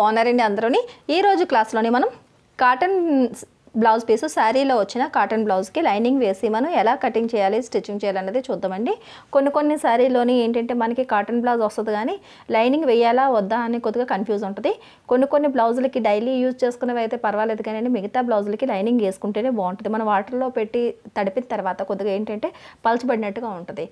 బాగున్నారండి అందరూని ఈరోజు క్లాస్లోని మనం కాటన్ బ్లౌజ్ పీసు శారీలో వచ్చిన కాటన్ బ్లౌజ్కి లైనింగ్ వేసి మనం ఎలా కటింగ్ చేయాలి స్టిచ్చింగ్ చేయాలన్నది చూద్దామండి కొన్ని కొన్ని శారీలోని ఏంటంటే మనకి కాటన్ బ్లౌజ్ వస్తుంది కానీ లైనింగ్ వేయాలా వద్దా అని కొద్దిగా కన్ఫ్యూజ్ ఉంటుంది కొన్ని కొన్ని బ్లౌజులకి డైలీ యూజ్ చేసుకునేవి అయితే పర్వాలేదు కానీ మిగతా బ్లౌజులకి లైనింగ్ వేసుకుంటేనే బాగుంటుంది మనం వాటర్లో పెట్టి తడిపిన తర్వాత కొద్దిగా ఏంటంటే పలచబడినట్టుగా ఉంటుంది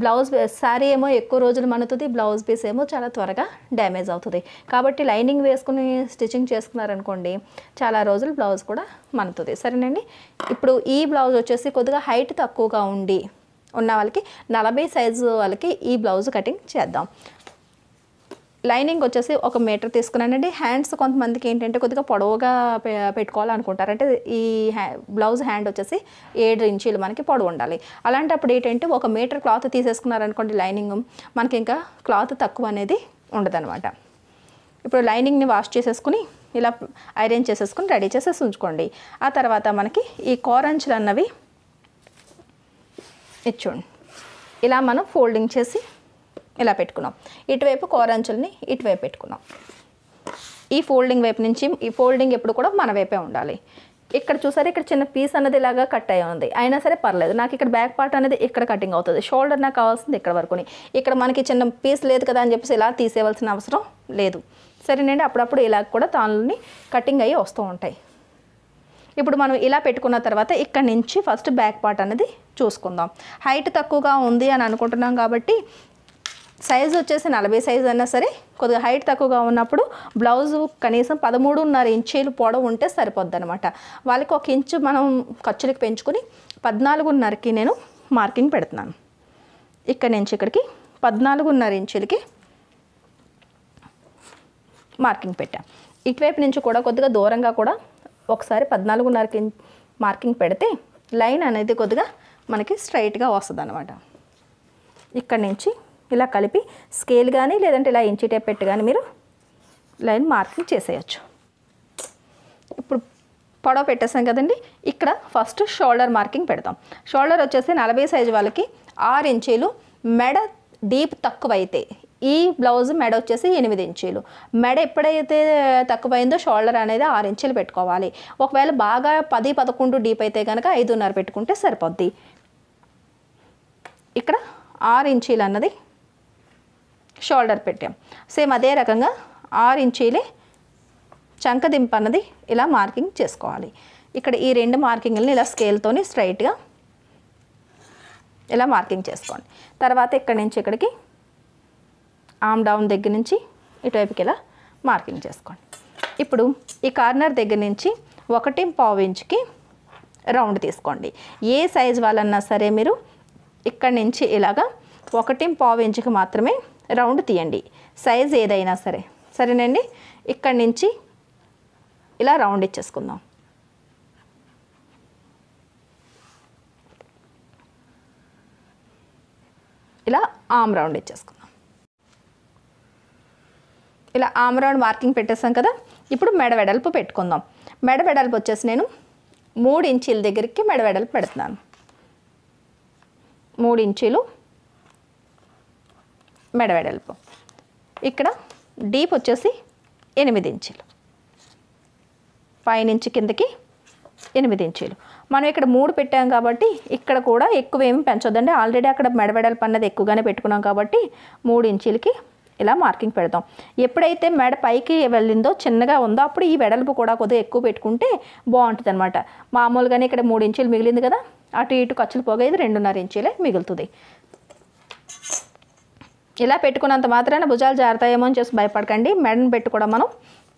బ్లౌజ్ శారీ ఏమో ఎక్కువ రోజులు మనుతుంది బ్లౌజ్ పీస్ ఏమో చాలా త్వరగా డ్యామేజ్ అవుతుంది కాబట్టి లైనింగ్ వేసుకుని స్టిచ్చింగ్ చేసుకున్నారనుకోండి చాలా రోజులు బ్లౌజ్ కూడా మనుతుంది సరేనండి ఇప్పుడు ఈ బ్లౌజ్ వచ్చేసి కొద్దిగా హైట్ తక్కువగా ఉండి ఉన్న వాళ్ళకి నలభై సైజు వాళ్ళకి ఈ బ్లౌజ్ కటింగ్ చేద్దాం లైనింగ్ వచ్చేసి ఒక మీటర్ తీసుకున్నానండి హ్యాండ్స్ కొంతమందికి ఏంటంటే కొద్దిగా పొడవుగా పెట్టుకోవాలనుకుంటారు అంటే ఈ బ్లౌజ్ హ్యాండ్ వచ్చేసి ఏడు ఇంచీలు మనకి పొడవు ఉండాలి అలాంటప్పుడు ఏంటంటే ఒక మీటర్ క్లాత్ తీసేసుకున్నారనుకోండి లైనింగ్ మనకి ఇంకా క్లాత్ తక్కువ అనేది ఉండదనమాట ఇప్పుడు లైనింగ్ని వాష్ చేసేసుకుని ఇలా ఐరన్ చేసేసుకుని రెడీ చేసేసి ఉంచుకోండి ఆ తర్వాత మనకి ఈ కోరంచులు అన్నవి ఇచ్చుండి ఇలా మనం ఫోల్డింగ్ చేసి ఇలా పెట్టుకున్నాం ఇటువైపు కోరంచుల్ని ఇటువైపు పెట్టుకున్నాం ఈ ఫోల్డింగ్ వైపు నుంచి ఈ ఫోల్డింగ్ ఎప్పుడు కూడా మన వైపే ఉండాలి ఇక్కడ చూసారా ఇక్కడ చిన్న పీస్ అనేది ఇలాగా కట్ అయి ఉంది అయినా సరే పర్లేదు నాకు ఇక్కడ బ్యాక్ పార్ట్ అనేది ఇక్కడ కటింగ్ అవుతుంది షోల్డర్ నాకు కావాల్సింది ఇక్కడ వరకుని ఇక్కడ మనకి చిన్న పీస్ లేదు కదా అని చెప్పేసి ఇలా తీసేయవలసిన అవసరం లేదు సరేనండి అప్పుడప్పుడు ఇలా కూడా తానుని కటింగ్ అయ్యి వస్తూ ఉంటాయి ఇప్పుడు మనం ఇలా పెట్టుకున్న తర్వాత ఇక్కడ నుంచి ఫస్ట్ బ్యాక్ పార్ట్ అనేది చూసుకుందాం హైట్ తక్కువగా ఉంది అని అనుకుంటున్నాం కాబట్టి సైజ్ వచ్చేసి నలభై సైజ్ అయినా సరే కొద్దిగా హైట్ తక్కువగా ఉన్నప్పుడు బ్లౌజ్ కనీసం పదమూడున్నర ఇంచీలు పొడవు ఉంటే సరిపోద్ది అనమాట వాళ్ళకి ఒక ఇంచు మనం ఖర్చులకు పెంచుకుని పద్నాలుగున్నరకి నేను మార్కింగ్ పెడుతున్నాను ఇక్కడ నుంచి ఇక్కడికి పద్నాలుగున్నర ఇంచులకి మార్కింగ్ పెట్టా ఇటువైపు నుంచి కూడా కొద్దిగా దూరంగా కూడా ఒకసారి పద్నాలుగున్నరకి మార్కింగ్ పెడితే లైన్ అనేది కొద్దిగా మనకి స్ట్రైట్గా వస్తుంది అనమాట ఇక్కడి నుంచి ఇలా కలిపి స్కేల్ కానీ లేదంటే ఇలా ఇంచి టేప్ పెట్టి కానీ మీరు లైన్ మార్కింగ్ చేసేయచ్చు ఇప్పుడు పొడవ పెట్టేసాం కదండి ఇక్కడ ఫస్ట్ షోల్డర్ మార్కింగ్ పెడతాం షోల్డర్ వచ్చేసి నలభై సైజు వాళ్ళకి ఆరు ఇంచీలు మెడ డీప్ తక్కువైతే ఈ బ్లౌజ్ మెడ వచ్చేసి ఎనిమిది ఇంచీలు మెడ ఎప్పుడైతే తక్కువైందో షోల్డర్ అనేది ఆరు ఇంచీలు పెట్టుకోవాలి ఒకవేళ బాగా పది పదకొండు డీప్ అయితే కనుక ఐదున్నర పెట్టుకుంటే సరిపోద్ది ఇక్కడ ఆరు ఇంచీలు అన్నది షోల్డర్ పెట్టాం సేమ్ అదే రకంగా ఆరు ఇంచీలే చంక దింపు అన్నది ఇలా మార్కింగ్ చేసుకోవాలి ఇక్కడ ఈ రెండు మార్కింగ్లని ఇలా స్కేల్తో స్ట్రైట్గా ఇలా మార్కింగ్ చేసుకోండి తర్వాత ఇక్కడ నుంచి ఇక్కడికి ఆమ్ డౌన్ దగ్గర నుంచి ఇటువైపుకి ఇలా మార్కింగ్ చేసుకోండి ఇప్పుడు ఈ కార్నర్ దగ్గర నుంచి ఒకటి పావు ఇంచుకి రౌండ్ తీసుకోండి ఏ సైజ్ వాళ్ళన్నా సరే మీరు ఇక్కడి నుంచి ఇలాగా ఒకటి పావు ఇంచుకి మాత్రమే రౌండ్ తీయండి సైజ్ ఏదైనా సరే సరేనండి ఇక్కడి నుంచి ఇలా రౌండ్ ఇచ్చేసుకుందాం ఇలా ఆమ్ రౌండ్ ఇచ్చేసుకుందాం ఇలా ఆమ్ రౌండ్ మార్కింగ్ పెట్టేసాం కదా ఇప్పుడు మెడ వెడల్పు పెట్టుకుందాం మెడ వెడల్పు వచ్చేసి నేను మూడు ఇంచీల దగ్గరికి మెడ వెడల్పు పెడుతున్నాను మూడు ఇంచీలు మెడ వెడల్పు ఇక్కడ డీప్ వచ్చేసి ఎనిమిది ఇంచులు పైనుంచి కిందకి ఎనిమిది ఇంచులు మనం ఇక్కడ మూడు పెట్టాం కాబట్టి ఇక్కడ కూడా ఎక్కువ ఏమి పెంచొద్దండి ఆల్రెడీ అక్కడ మెడవెడల్పు అన్నది ఎక్కువగానే పెట్టుకున్నాం కాబట్టి మూడు ఇంచులకి ఇలా మార్కింగ్ పెడదాం ఎప్పుడైతే మెడ పైకి వెళ్ళిందో చిన్నగా ఉందో అప్పుడు ఈ వెడల్పు కూడా కొద్దిగా ఎక్కువ పెట్టుకుంటే బాగుంటుంది అనమాట మామూలుగానే ఇక్కడ మూడు ఇంచులు మిగిలింది కదా అటు ఇటు ఖర్చులు పోగా ఇది రెండున్నర ఇంచులే మిగులుతుంది ఇలా పెట్టుకున్నంత మాత్రాన భుజాలు జారుతాయేమో అని చేసి భయపడకండి మెడను పెట్టుకోవడం మనం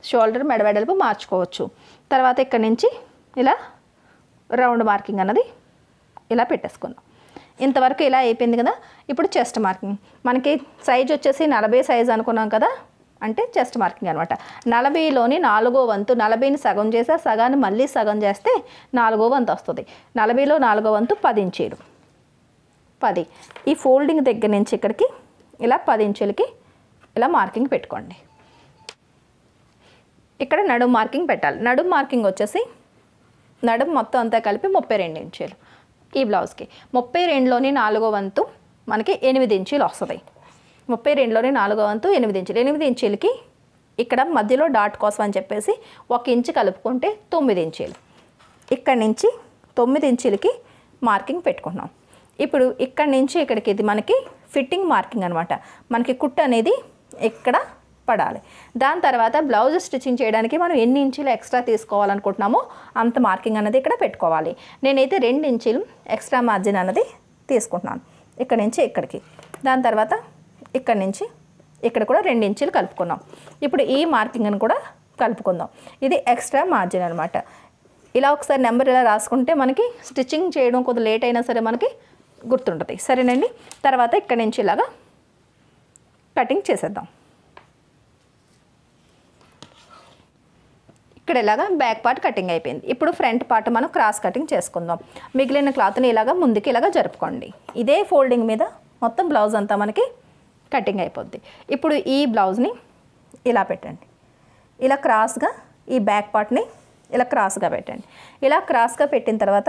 షోల్డర్ మెడ వెడల్పు మార్చుకోవచ్చు తర్వాత ఇక్కడ నుంచి ఇలా రౌండ్ మార్కింగ్ అన్నది ఇలా పెట్టేసుకుందాం ఇంతవరకు ఇలా అయిపోయింది కదా ఇప్పుడు చెస్ట్ మార్కింగ్ మనకి సైజ్ వచ్చేసి నలభై సైజ్ అనుకున్నాం కదా అంటే చెస్ట్ మార్కింగ్ అనమాట నలభైలోని నాలుగో వంతు నలభైని సగం చేసి సగాన్ని మళ్ళీ సగం చేస్తే నాలుగో వంతు వస్తుంది నలభైలో నాలుగో వంతు పది ఇంచీలు పది ఈ ఫోల్డింగ్ దగ్గర నుంచి ఇక్కడికి ఇలా పది ఇంచులకి ఇలా మార్కింగ్ పెట్టుకోండి ఇక్కడ నడుము మార్కింగ్ పెట్టాలి నడుము మార్కింగ్ వచ్చేసి నడుము మొత్తం అంతా కలిపి ముప్పై రెండు ఇంచీలు ఈ బ్లౌజ్కి ముప్పై రెండులోని నాలుగో వంతు మనకి ఎనిమిది ఇంచీలు వస్తుంది ముప్పై రెండులోని నాలుగో వంతు ఎనిమిది ఇంచులు ఎనిమిది ఇంచీలకి ఇక్కడ మధ్యలో డాట్ కోసం అని చెప్పేసి ఒక ఇంచు కలుపుకుంటే తొమ్మిది ఇంచీలు ఇక్కడ నుంచి తొమ్మిది ఇంచులకి మార్కింగ్ పెట్టుకున్నాం ఇప్పుడు ఇక్కడ నుంచి ఇక్కడికి ఇది మనకి ఫిట్టింగ్ మార్కింగ్ అనమాట మనకి కుట్ అనేది ఎక్కడ పడాలి దాని తర్వాత బ్లౌజ్ స్టిచ్చింగ్ చేయడానికి మనం ఎన్ని ఇంచీలు ఎక్స్ట్రా తీసుకోవాలనుకుంటున్నామో అంత మార్కింగ్ అనేది ఇక్కడ పెట్టుకోవాలి నేనైతే రెండు ఇంచీలు ఎక్స్ట్రా మార్జిన్ అనేది తీసుకుంటున్నాను ఇక్కడ నుంచి ఇక్కడికి దాని తర్వాత ఇక్కడ నుంచి ఇక్కడ కూడా రెండు ఇంచీలు కలుపుకున్నాం ఇప్పుడు ఈ మార్కింగ్ని కూడా కలుపుకుందాం ఇది ఎక్స్ట్రా మార్జిన్ అనమాట ఇలా ఒకసారి నెంబర్ ఇలా రాసుకుంటే మనకి స్టిచ్చింగ్ చేయడం కొద్దిగా లేట్ అయినా సరే మనకి గుర్తుంటుంది సరేనండి తర్వాత ఇక్కడ నుంచి ఇలాగా కటింగ్ చేసేద్దాం ఇక్కడ ఇలాగా బ్యాక్ పార్ట్ కటింగ్ అయిపోయింది ఇప్పుడు ఫ్రంట్ పార్ట్ మనం క్రాస్ కటింగ్ చేసుకుందాం మిగిలిన క్లాత్ని ఇలాగా ముందుకి ఇలాగ జరుపుకోండి ఇదే ఫోల్డింగ్ మీద మొత్తం బ్లౌజ్ అంతా మనకి కటింగ్ అయిపోద్ది ఇప్పుడు ఈ బ్లౌజ్ని ఇలా పెట్టండి ఇలా క్రాస్గా ఈ బ్యాక్ పార్ట్ని ఇలా క్రాస్గా పెట్టండి ఇలా క్రాస్గా పెట్టిన తర్వాత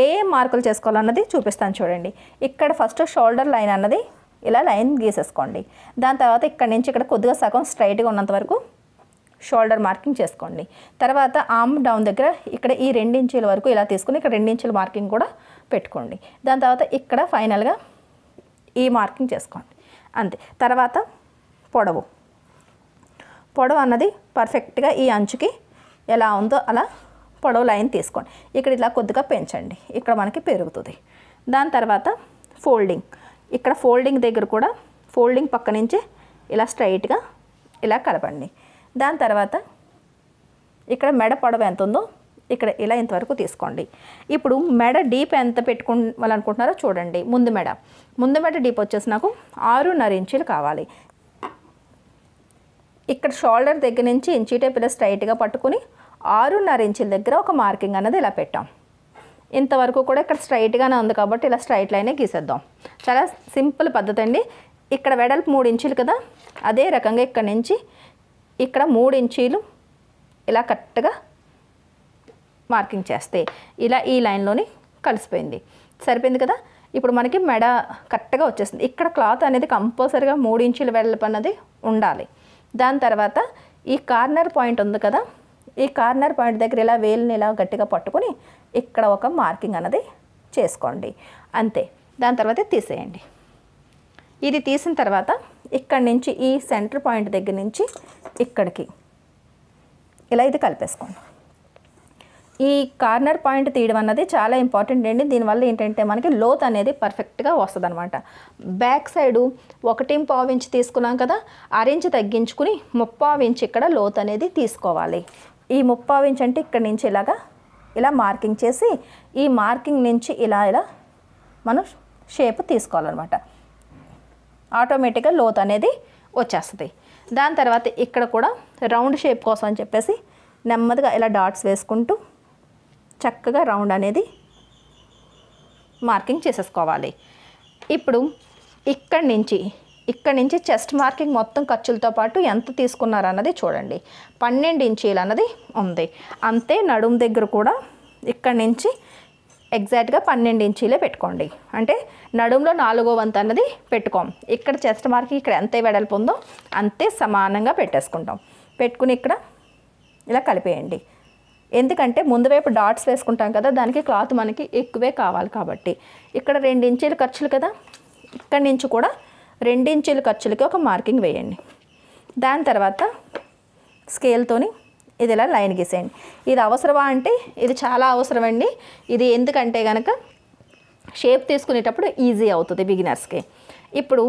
ఏ ఏ మార్కులు చేసుకోవాలన్నది చూపిస్తాను చూడండి ఇక్కడ ఫస్ట్ షోల్డర్ లైన్ అన్నది ఇలా లైన్ గీసేసుకోండి దాని తర్వాత ఇక్కడ నుంచి ఇక్కడ కొద్దిగా సగం స్ట్రైట్గా ఉన్నంత వరకు షోల్డర్ మార్కింగ్ చేసుకోండి తర్వాత ఆమ్ డౌన్ దగ్గర ఇక్కడ ఈ ఇంచుల వరకు ఇలా తీసుకుని ఇక్కడ ఇంచుల మార్కింగ్ కూడా పెట్టుకోండి దాని తర్వాత ఇక్కడ ఫైనల్గా ఈ మార్కింగ్ చేసుకోండి అంతే తర్వాత పొడవు పొడవు అన్నది పర్ఫెక్ట్గా ఈ అంచుకి ఎలా ఉందో అలా పొడవు లైన్ తీసుకోండి ఇక్కడ ఇలా కొద్దిగా పెంచండి ఇక్కడ మనకి పెరుగుతుంది దాని తర్వాత ఫోల్డింగ్ ఇక్కడ ఫోల్డింగ్ దగ్గర కూడా ఫోల్డింగ్ పక్క నుంచి ఇలా స్ట్రైట్గా ఇలా కలపండి దాని తర్వాత ఇక్కడ మెడ పొడవు ఎంత ఉందో ఇక్కడ ఇలా ఇంతవరకు తీసుకోండి ఇప్పుడు మెడ డీప్ ఎంత పెట్టుకోవాలనుకుంటున్నారో చూడండి ముందు మెడ ముందు మెడ డీప్ వచ్చేసి నాకు ఆరున్నర ఇంచులు కావాలి ఇక్కడ షోల్డర్ దగ్గర నుంచి ఇంచీ టేప్ ఇలా స్ట్రైట్గా పట్టుకుని ఆరున్నర ఇంచుల దగ్గర ఒక మార్కింగ్ అన్నది ఇలా పెట్టాం ఇంతవరకు కూడా ఇక్కడ స్ట్రైట్గానే ఉంది కాబట్టి ఇలా స్ట్రైట్ లైనే గీసేద్దాం చాలా సింపుల్ పద్ధతి అండి ఇక్కడ వెడల్పు మూడు ఇంచులు కదా అదే రకంగా ఇక్కడ నుంచి ఇక్కడ మూడు ఇంచీలు ఇలా కరెక్ట్గా మార్కింగ్ చేస్తే ఇలా ఈ లైన్లోని కలిసిపోయింది సరిపోయింది కదా ఇప్పుడు మనకి మెడ కరెక్ట్గా వచ్చేసింది ఇక్కడ క్లాత్ అనేది కంపల్సరీగా మూడు ఇంచులు వెడల్పు అన్నది ఉండాలి దాని తర్వాత ఈ కార్నర్ పాయింట్ ఉంది కదా ఈ కార్నర్ పాయింట్ దగ్గర ఇలా వేలుని ఇలా గట్టిగా పట్టుకొని ఇక్కడ ఒక మార్కింగ్ అన్నది చేసుకోండి అంతే దాని తర్వాత తీసేయండి ఇది తీసిన తర్వాత ఇక్కడి నుంచి ఈ సెంటర్ పాయింట్ దగ్గర నుంచి ఇక్కడికి ఇలా ఇది కలిపేసుకోండి ఈ కార్నర్ పాయింట్ తీయడం అన్నది చాలా ఇంపార్టెంట్ అండి దీనివల్ల ఏంటంటే మనకి లోత్ అనేది పర్ఫెక్ట్గా వస్తుంది అనమాట బ్యాక్ సైడు ఒకటి పావు ఇంచ్ తీసుకున్నాం కదా అరేంజ్ తగ్గించుకుని ముప్పావు ఇంచ్ ఇక్కడ లోత్ అనేది తీసుకోవాలి ఈ ముప్పావు ఇంచ్ అంటే ఇక్కడ నుంచి ఇలాగా ఇలా మార్కింగ్ చేసి ఈ మార్కింగ్ నుంచి ఇలా ఇలా మనం షేప్ తీసుకోవాలన్నమాట ఆటోమేటిక్గా లోత్ అనేది వచ్చేస్తుంది దాని తర్వాత ఇక్కడ కూడా రౌండ్ షేప్ కోసం అని చెప్పేసి నెమ్మదిగా ఇలా డాట్స్ వేసుకుంటూ చక్కగా రౌండ్ అనేది మార్కింగ్ చేసేసుకోవాలి ఇప్పుడు ఇక్కడి నుంచి ఇక్కడ నుంచి చెస్ట్ మార్కింగ్ మొత్తం ఖర్చులతో పాటు ఎంత తీసుకున్నారన్నది చూడండి పన్నెండు ఇంచీలు అన్నది ఉంది అంతే నడుము దగ్గర కూడా ఇక్కడి నుంచి ఎగ్జాక్ట్గా పన్నెండు ఇంచీలే పెట్టుకోండి అంటే నడుములో నాలుగో వంతు అన్నది పెట్టుకోం ఇక్కడ చెస్ట్ మార్కింగ్ ఇక్కడ ఎంత వెడల్పు ఉందో అంతే సమానంగా పెట్టేసుకుంటాం పెట్టుకుని ఇక్కడ ఇలా కలిపేయండి ఎందుకంటే ముందు వైపు డాట్స్ వేసుకుంటాం కదా దానికి క్లాత్ మనకి ఎక్కువే కావాలి కాబట్టి ఇక్కడ రెండు ఇంచీల ఖర్చులు కదా ఇక్కడి నుంచి కూడా రెండు ఇంచీల ఖర్చులకి ఒక మార్కింగ్ వేయండి దాని తర్వాత స్కేల్తోని ఇది ఇలా లైన్ గీసేయండి ఇది అవసరమా అంటే ఇది చాలా అవసరమండి ఇది ఎందుకంటే కనుక షేప్ తీసుకునేటప్పుడు ఈజీ అవుతుంది బిగినర్స్కి ఇప్పుడు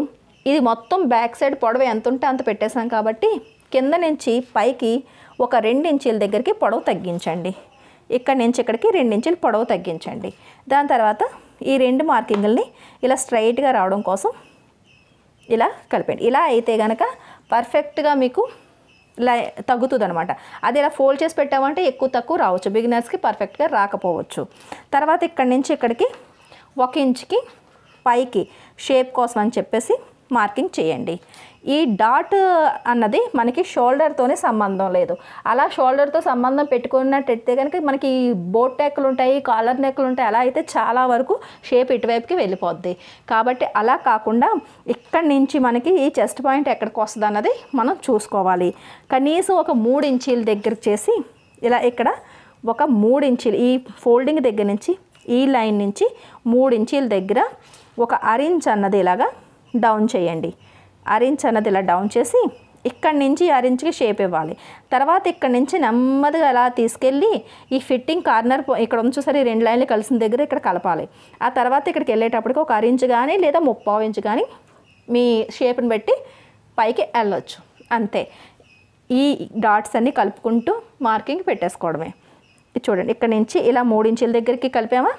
ఇది మొత్తం బ్యాక్ సైడ్ పొడవ ఎంత ఉంటే అంత పెట్టేసాం కాబట్టి కింద నుంచి పైకి ఒక ఇంచుల దగ్గరికి పొడవు తగ్గించండి ఇక్కడ నుంచి ఇక్కడికి ఇంచులు పొడవు తగ్గించండి దాని తర్వాత ఈ రెండు మార్కింగ్లని ఇలా స్ట్రైట్గా రావడం కోసం ఇలా కలిపండి ఇలా అయితే కనుక పర్ఫెక్ట్గా మీకు లై తగ్గుతుంది అనమాట అది ఇలా ఫోల్డ్ చేసి పెట్టామంటే ఎక్కువ తక్కువ రావచ్చు బిగినర్స్కి పర్ఫెక్ట్గా రాకపోవచ్చు తర్వాత ఇక్కడి నుంచి ఇక్కడికి ఒక ఇంచుకి పైకి షేప్ కోసం అని చెప్పేసి మార్కింగ్ చేయండి ఈ డాట్ అన్నది మనకి షోల్డర్తోనే సంబంధం లేదు అలా షోల్డర్తో సంబంధం పెట్టుకున్నట్టయితే కనుక మనకి బోట్ నెక్లు ఉంటాయి కాలర్ నెక్లు ఉంటాయి అలా అయితే చాలా వరకు షేప్ ఇటువైపుకి వెళ్ళిపోద్ది కాబట్టి అలా కాకుండా ఇక్కడి నుంచి మనకి ఈ చెస్ట్ పాయింట్ ఎక్కడికి వస్తుంది అన్నది మనం చూసుకోవాలి కనీసం ఒక మూడు ఇంచీల దగ్గర చేసి ఇలా ఇక్కడ ఒక మూడు ఇంచీలు ఈ ఫోల్డింగ్ దగ్గర నుంచి ఈ లైన్ నుంచి మూడు ఇంచీల దగ్గర ఒక అరించ్ అన్నది ఇలాగా డౌన్ చేయండి అరించ్ అన్నది ఇలా డౌన్ చేసి ఇక్కడి నుంచి అరించ్కి షేప్ ఇవ్వాలి తర్వాత ఇక్కడి నుంచి నెమ్మదిగా అలా తీసుకెళ్ళి ఈ ఫిట్టింగ్ కార్నర్ ఇక్కడ ఉంచేసరి రెండు లైన్లు కలిసిన దగ్గర ఇక్కడ కలపాలి ఆ తర్వాత ఇక్కడికి వెళ్ళేటప్పటికి ఒక అరించ్ కానీ లేదా ముప్పావు ఇంచ్ కానీ మీ షేప్ని బట్టి పైకి వెళ్ళొచ్చు అంతే ఈ డాట్స్ అన్నీ కలుపుకుంటూ మార్కింగ్ పెట్టేసుకోవడమే చూడండి ఇక్కడ నుంచి ఇలా మూడించుల దగ్గరికి కలిపామా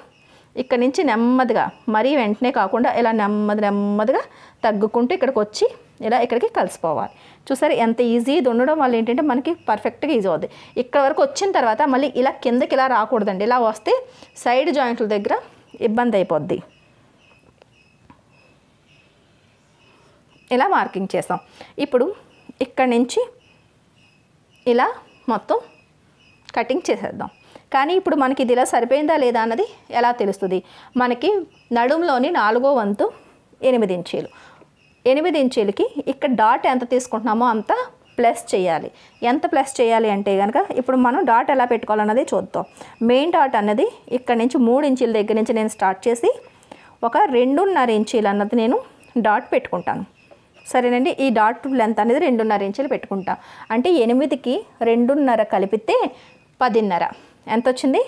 ఇక్కడ నుంచి నెమ్మదిగా మరీ వెంటనే కాకుండా ఇలా నెమ్మది నెమ్మదిగా తగ్గుకుంటూ ఇక్కడికి వచ్చి ఇలా ఇక్కడికి కలిసిపోవాలి చూసారు ఎంత ఈజీ దుండడం ఉండడం వల్ల ఏంటంటే మనకి పర్ఫెక్ట్గా ఈజీ అవుద్ది ఇక్కడ వరకు వచ్చిన తర్వాత మళ్ళీ ఇలా కిందకి ఇలా రాకూడదండి ఇలా వస్తే సైడ్ జాయింట్ల దగ్గర ఇబ్బంది అయిపోద్ది ఇలా మార్కింగ్ చేస్తాం ఇప్పుడు ఇక్కడ నుంచి ఇలా మొత్తం కటింగ్ చేసేద్దాం కానీ ఇప్పుడు మనకి ఇది ఇలా సరిపోయిందా లేదా అన్నది ఎలా తెలుస్తుంది మనకి నడుములోని నాలుగో వంతు ఎనిమిది ఇంచీలు ఎనిమిది ఇంచీలకి ఇక్కడ డాట్ ఎంత తీసుకుంటున్నామో అంత ప్లస్ చేయాలి ఎంత ప్లస్ చేయాలి అంటే కనుక ఇప్పుడు మనం డాట్ ఎలా పెట్టుకోవాలన్నది చూద్దాం మెయిన్ డాట్ అన్నది ఇక్కడ నుంచి మూడు ఇంచీల దగ్గర నుంచి నేను స్టార్ట్ చేసి ఒక రెండున్నర ఇంచీలు అన్నది నేను డాట్ పెట్టుకుంటాను సరేనండి ఈ డాట్ లెంత్ అనేది రెండున్నర ఇంచులు పెట్టుకుంటాను అంటే ఎనిమిదికి రెండున్నర కలిపితే పదిన్నర ఎంత వచ్చింది